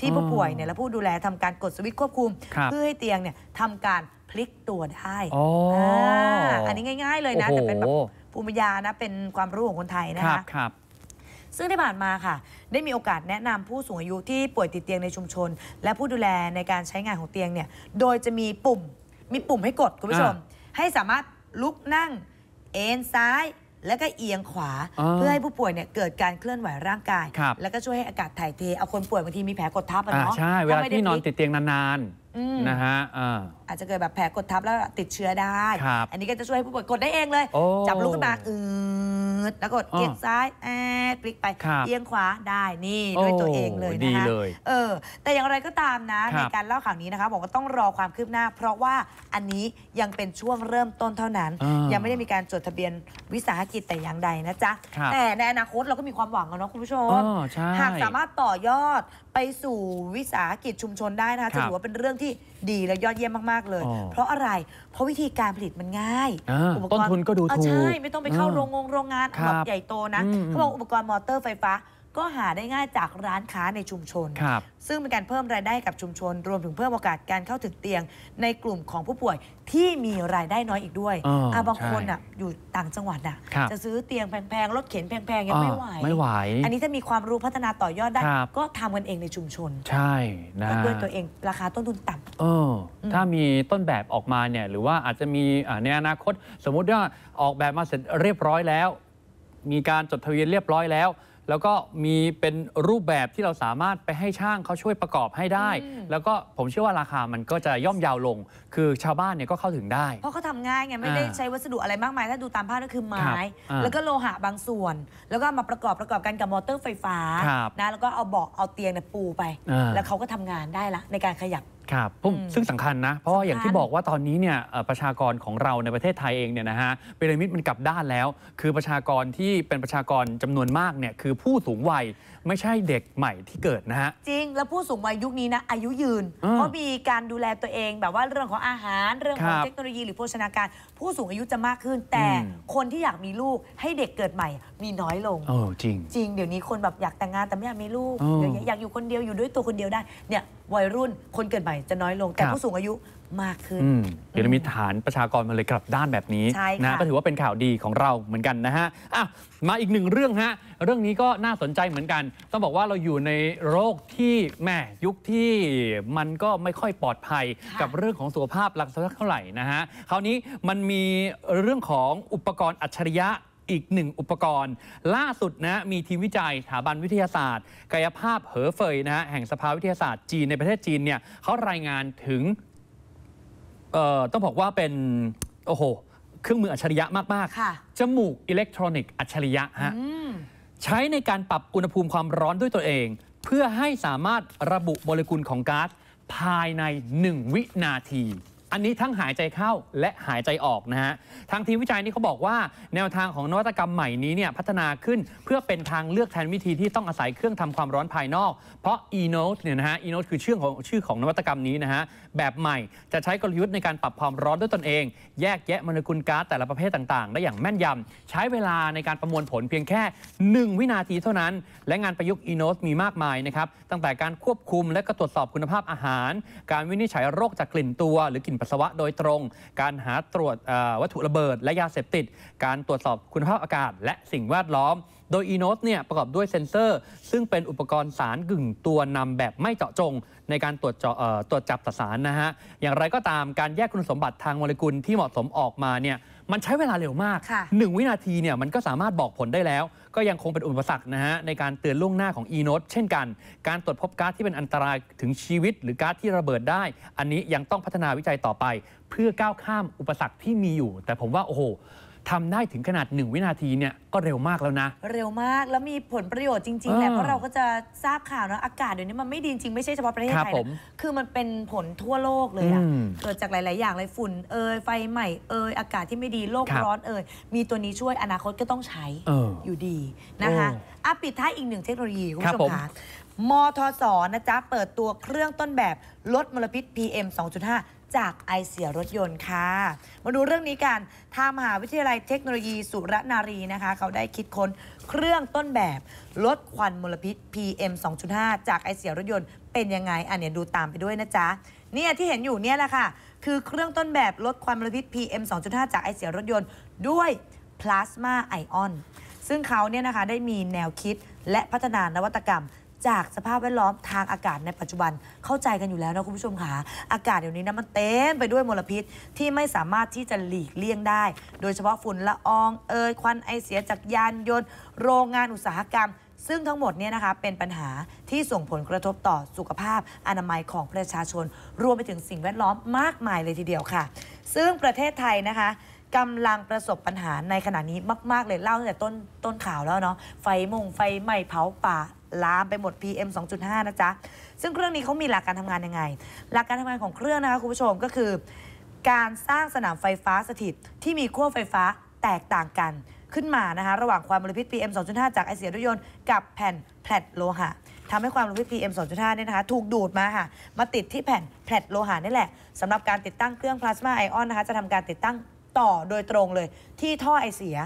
ที่ผู้ป่วยเนี่ยและผู้ดูแลทำการกดสวิตช์ควบคุม เพื่อให้เตียงเนี่ยทำการพลิกตัวได้ออันนี้ง่าย ๆ เลยนะแต่เป็นแบบภูมิยัญานะเป็นความรู้ของคนไทยนะคะซึ่งที่ผ่านมาค่ะ ได้มีโอกาสแนะนำผู้สูงอายุที่ป่วยติดเตียงในชุมชน และผู้ดูแลในการใช้งานของเตียงเนี่ย โดยจะมีปุ่มมีปุ่มให้กดคุณผู้ชม ให้สามารถลุกนั่งเอนซ้ายแล้วก็เอียงขวา เพื่อให้ผู้ป่วยเนี่ยเกิดการเคลื่อนไหวร่างกาย แล้วก็ช่วยให้อากาศถ่ายเทเอาคนป่วยบางทีมีแผลกดทับอะเนาะใช่เวลาที่นอนติดเตียงนานๆนะฮะอาจจะเกิดแบบแผลกดทับแล้วติดเชื้อได้ อันนี้ก็จะช่วยให้ผู้ป่วยกดได้เองเลย จับลูกขึ้นมาอืดแล้วกดเอียงซ้ายแอดพลิกไป เอียงขวาได้นี่ ด้วยตัวเองเลยนะคะเออแต่อย่างไรก็ตามนะในการเล่าข่าวนี้นะคะบอกว่าต้องรอความคืบหน้า เพราะว่าอันนี้ยังเป็นช่วงเริ่มต้นเท่านั้น ยังไม่ได้มีการจดทะเบียนวิสาหกิจแต่อย่างใดนะจ๊ะแต่ในอนาคตเราก็มีความหวังกันเนาะคุณผู้ชมหากสามารถต่อยอดไปสู่วิสาหกิจชุมชนได้นะคะจะถือว่าเป็นเรื่องที่ดีและยอดเยี่ยมมาก ๆ เลย เพราะอะไรเพราะวิธีการผลิตมันง่าย อุปกรณ์ ต้นทุนก็ดูถูก ใช่ ไม่ต้องไปเข้าโรงงงโรงงานับแบบใหญ่โตนะเขาบอกอุปกรณ์มอเตอร์ไฟฟ้าก็หาได้ง่ายจากร้านค้าในชุมชนซึ่งเป็นการเพิ่มรายได้กับชุมชน รวมถึงเพิ่มโอกาสการเข้าถึงเตียงในกลุ่มของผู้ป่วยที่มีรายได้น้อยอีกด้วยออบางคนอ่ะอยู่ต่างจังหวัดอ่ะจะซื้อเตียงแพงๆรถเข็นแพงๆยังไม่ไหวไม่ไหวอันนี้ถ้ามีความรู้พัฒนาต่อยอดได้ ก็ทำกันเองในชุมชน ใช่นะด้วยตัวเองราคาต้นทุนต่ำเออถ้ามีต้นแบบออกมาเนี่ยหรือว่าอาจจะมีในอนาคต สมมุติว่าออกแบบมาเสร็จเรียบร้อยแล้ว มีการจดทะเบียนเรียบร้อยแล้วแล้วก็มีเป็นรูปแบบที่เราสามารถไปให้ช่างเขาช่วยประกอบให้ได้ แล้วก็ผมเชื่อว่าราคามันก็จะย่อมยาวลง คือชาวบ้านเนี่ยก็เข้าถึงได้ เพราะเขาทำง่ายไง ไม่ได้ใช้วัสดุอะไรมากมายถ้าดูตามภาพก็คือไม้ แล้วก็โลหะบางส่วน แล้วก็มาประกอบประกอบกันกับมอเตอร์ไฟฟ้านะ แล้วก็เอาเบาะเอาเตียงเนี่ยปูไป แล้วเขาก็ทำงานได้ละ ในการขยับครับ ซึ่งสำคัญนะ เพราะอย่างที่บอกว่าตอนนี้เนี่ยประชากรของเราในประเทศไทยเองเนี่ยนะฮะพีระมิดมันกลับด้านแล้ว คือประชากรที่เป็นประชากรจำนวนมากเนี่ยคือผู้สูงวัยไม่ใช่เด็กใหม่ที่เกิดนะฮะจริงแล้วผู้สูงวัยยุคนี้นะอายุยืน เพราะมีการดูแลตัวเอง แบบว่าเรื่องของอาหารเรื่องของเทคโนโลยีหรือโภชนาการ ผู้สูงอายุจะมากขึ้น แต่คนที่อยากมีลูกให้เด็กเกิดใหม่มีน้อยลงเออจริงจริงเดี๋ยวนี้คนแบบอยากแต่งงานแต่ไม่อยากมีลูกอยากอยู่คนเดียวอยู่ด้วยตัวคนเดียวได้เนี่ยวัยรุ่นคนเกิดใหม่จะน้อยลง แต่ผู้สูงอายุมากขึ้นเดี๋ยวมีฐานประชากรมาเลยกลับด้านแบบนี้นะก็ถือว่าเป็นข่าวดีของเราเหมือนกันนะฮะอ่ะมาอีกหนึ่งเรื่องฮะเรื่องนี้ก็น่าสนใจเหมือนกัน ต้องบอกว่าเราอยู่ในโรคที่แม่ยุคที่มันก็ไม่ค่อยปลอดภัยกับเรื่องของสุขภาพหลักเท่าไหร่นะฮะคราวนี้มันมีเรื่องของอุปกรณ์อัจฉริยะอีกหนึ่งอุปกรณ์ ล่าสุดนะมีทีมวิจัยสถาบันวิทยาศาสตร์ กายภาพเหอเฟยนะฮะแห่งสภาวิทยาศาสตร์จีนในประเทศจีนเนี่ยเขารายงานถึง ต้องบอกว่าเป็น โอ้โห เครื่องมืออัจฉริยะมากๆ จมูกอิเล็กทรอนิกส์อัจฉริยะฮะใช้ในการปรับอุณหภูมิความร้อนด้วยตัวเอง เพื่อให้สามารถระบุโมเลกุลของก๊าซภายใน 1 วินาทีอันนี้ทั้งหายใจเข้าและหายใจออกนะฮะ ทางทีมวิจัยนี่เขาบอกว่า แนวทางของนวัตกรรมใหม่นี้เนี่ยพัฒนาขึ้นเพื่อเป็นทางเลือกแทนวิธีที่ต้องอาศัยเครื่องทำความร้อนภายนอก เพราะ e-note เนี่ยนะฮะ e-note คือชื่อของชื่อของนวัตกรรมนี้นะฮะแบบใหม่จะใช้กลยุทธ์ในการปรับความร้อนด้วยตนเอง แยกแยะโมเลกุลก๊าซแต่ละประเภทต่างๆได้อย่างแม่นยำ ใช้เวลาในการประมวลผลเพียงแค่ 1 วินาทีเท่านั้นและงานประยุกต์ e-note มีมากมายนะครับตั้งแต่การควบคุมและก็ตรวจสอบคุณภาพอาหาร การวินิจฉัยโรคจากกลิ่นตัวหรือกลิ่นปัสสาวะโดยตรงการหาตรวจวัตถุระเบิดและยาเสพติด การตรวจสอบคุณภาพอากาศ และสิ่งแวดล้อม โดย e n o t e เนี่ยประกอบด้วยเซ็นเซอร์ ซึ่งเป็นอุปกรณ์สารกึ่งตัวนำแบบไม่เจาะจง ในการตรวจตรวจจับสารนะฮะอย่างไรก็ตามการแยกคุณสมบัติทางโมเลกุลที่เหมาะสมออกมาเนี่ยมันใช้เวลาเร็วมาก 1 วินาทีเนี่ยมันก็สามารถบอกผลได้แล้ว ก็ยังคงเป็นอุปสรรคนะฮะในการเตือนล่วงหน้าของ e-note เช่นกัน การตรวจพบก๊าซที่เป็นอันตรายถึงชีวิต หรือก๊าซที่ระเบิดได้ อันนี้ยังต้องพัฒนาวิจัยต่อไป เพื่อก้าวข้ามอุปสรรคที่มีอยู่ แต่ผมว่าโอ้โหทำได้ถึงขนาด 1 วินาทีเนี่ยก็เร็วมากแล้วนะ เร็วมากแล้วมีผลประโยชน์จริง ๆ แหละ เพราะเราก็จะทราบข่าวนะอากาศเดี๋ยวนี้มันไม่ดีจริงไม่ใช่เฉพาะประเทศครับไทยผมนะคือมันเป็นผลทั่วโลกเลยอะเกิดจากหลาย ๆ อย่างเลยฝุ่นเอ่ยไฟใหม่เอ่ยอากาศที่ไม่ดีโลกรร้อนเอ่ยมีตัวนี้ช่วยอนาคตก็ต้องใช้ออยู่ดีนะคะอ่ะปิดท้ายอีกหนึ่งเทคโนโลยีคุณผู้ชมคมคะมทสนะจ๊ะเปิดตัวเครื่องต้นแบบลดมลพิษ PM 2.5จากไอเสียรถยนต์ค่ะ มาดูเรื่องนี้กันทางมหาวิทยาลัยเทคโนโลยีสุรนารีนะคะ เขาได้คิดค้นเครื่องต้นแบบลดควันมลพิษ PM 2.5 จากไอเสียรถยนต์ เป็นยังไงอันเนี้ยดูตามไปด้วยนะจ๊ะ เนี่ยที่เห็นอยู่เนี่ยแหละค่ะ คือเครื่องต้นแบบลดควันมลพิษ PM 2.5 จากไอเสียรถยนต์ด้วยพลาสมาไอออน ซึ่งเขาเนี่ยนะคะได้มีแนวคิดและพัฒนานวัตกรรมจากสภาพแวดล้อมทางอากาศในปัจจุบัน เข้าใจกันอยู่แล้วนะคุณผู้ชมค่ะอากาศเดี๋ยวนี้นะมันเต็มไปด้วยมลพิษที่ไม่สามารถที่จะหลีกเลี่ยงได้ โดยเฉพาะฝุ่นละอองเอ่ยควันไอเสียจากยาน ยนต์โรงงานอุตสาหกรรม ซึ่งทั้งหมดเนี่ยนะคะเป็นปัญหาที่ส่งผลกระทบต่อสุขภาพอนามัยของประชาชน รวมไปถึงสิ่งแวดล้อมมากมายเลยทีเดียวค่ะซึ่งประเทศไทยนะคะกำลังประสบปัญหาในขณะนี้มาก ๆเลยเล่าตั้งแต่ต้นต้นข่าวแล้วเนาะไฟมงไฟไหม้เผาป่าลามไปหมด PM 2.5นะจ๊ะ ซึ่งเครื่องนี้เขามีหลักการทำงานยังไง หลักการทำงานของเครื่องนะคะคุณผู้ชมก็คือ การสร้างสนามไฟฟ้าสถิต ที่มีขั้วไฟฟ้าแตกต่างกันขึ้นมานะคะระหว่างความมลพิษ PM 2.5 จากไอเสียรถยนต์ กับแผ่นแผลตโลหะทำให้ความมลพิษ PM 2.5เนี่ยนะคะถูกดูดมาค่ะมาติดที่แผ่นแผลตโลหะนี่แหละสำหรับการติดตั้งเครื่องพลาสมาไอออนนะคะจะทำการติดตั้งต่อโดยตรงเลย ที่ท่อไอเสีย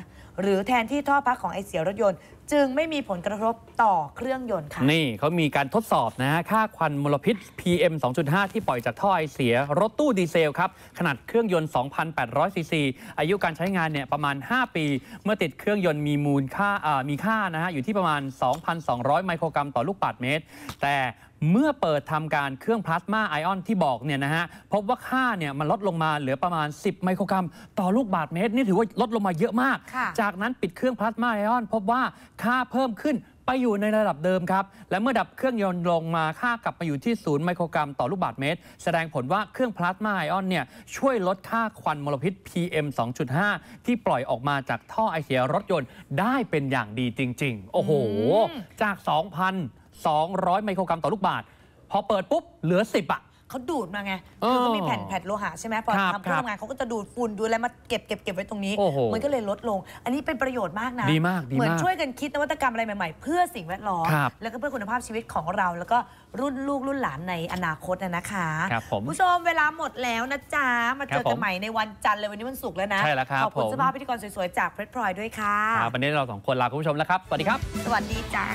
หรือแทนที่ท่อพักของไอเสียรถยนต์จึงไม่มีผลกระทบต่อเครื่องยนต์ค่ะนี่เขามีการทดสอบนะฮะค่าควันมลพิษ PM 2.5 ที่ปล่อยจากท่อไอเสียรถตู้ดีเซลครับขนาดเครื่องยนต์2,800ซีซีอายุการใช้งานเนี่ยประมาณ 5 ปี เมื่อติดเครื่องยนต์มีมูลค่ามีค่านะฮะอยู่ที่ประมาณ 2,200ไมโครกรัม ต่อลูกบาศก์เมตร แต่เมื่อเปิดทำการเครื่องพลาสมาไอออนที่บอกเนี่ยนะฮะพบว่าค่าเนี่ยมันลดลงมาเหลือประมาณ 10 ไมโครกรัมต่อลูกบาทเมตรนี่ถือว่าลดลงมาเยอะมาก จากนั้นปิดเครื่องพลาสมาไอออนพบว่าค่าเพิ่มขึ้นไปอยู่ในระดับเดิมครับและเมื่อดับเครื่องยนต์ลงมาค่ากลับมาอยู่ที่ศูนย์ไมโครกรัมต่อลูกบาศก์เมตรแสดงผลว่าเครื่องพลาสมาไอออนเนี่ยช่วยลดค่าควันมลพิษ PM 2.5 ที่ปล่อยออกมาจากท่อไอเสียรถยนต์ได้เป็นอย่างดีจริงๆโอ้โหจาก2,000 200 ไมโครกรัมต่อลูกบาท พอเปิดปุ๊บเหลือ10อะเขาดูดมาไง คือเขามีแผ่นแผ่นโลหะใช่ไหมพอทำเครื่องงานเขาก็จะดูดฝุ่นดูอะไรมาเก็บเก็บเก็บไว้ตรงนี้มันก็เลยลดลง อันนี้เป็นประโยชน์มากนะดีมากดีมากเหมือนช่วยกันคิดนวัตกรรมอะไรใหม่ๆ เพื่อสิ่งแวดล้อมแล้วก็เพื่อคุณภาพชีวิตของเรา แล้วก็รุ่นลูกรุ่นหลานในอนาคตนะนะคะครับผู้ชมเวลาหมดแล้วนะจ๊ะมาเจอกันใหม่ในวันจันทร์เลยวันนี้วันศุกร์แล้วนะใช่แล้วครับขอบคุณผสภาพพิธีกรสวยๆจากเพชรพลอยด้วยค่ะวันนี้เราสองคนลาคุณผู้ชมแล้วครับสวัสดีครับ สวัสดีจ้า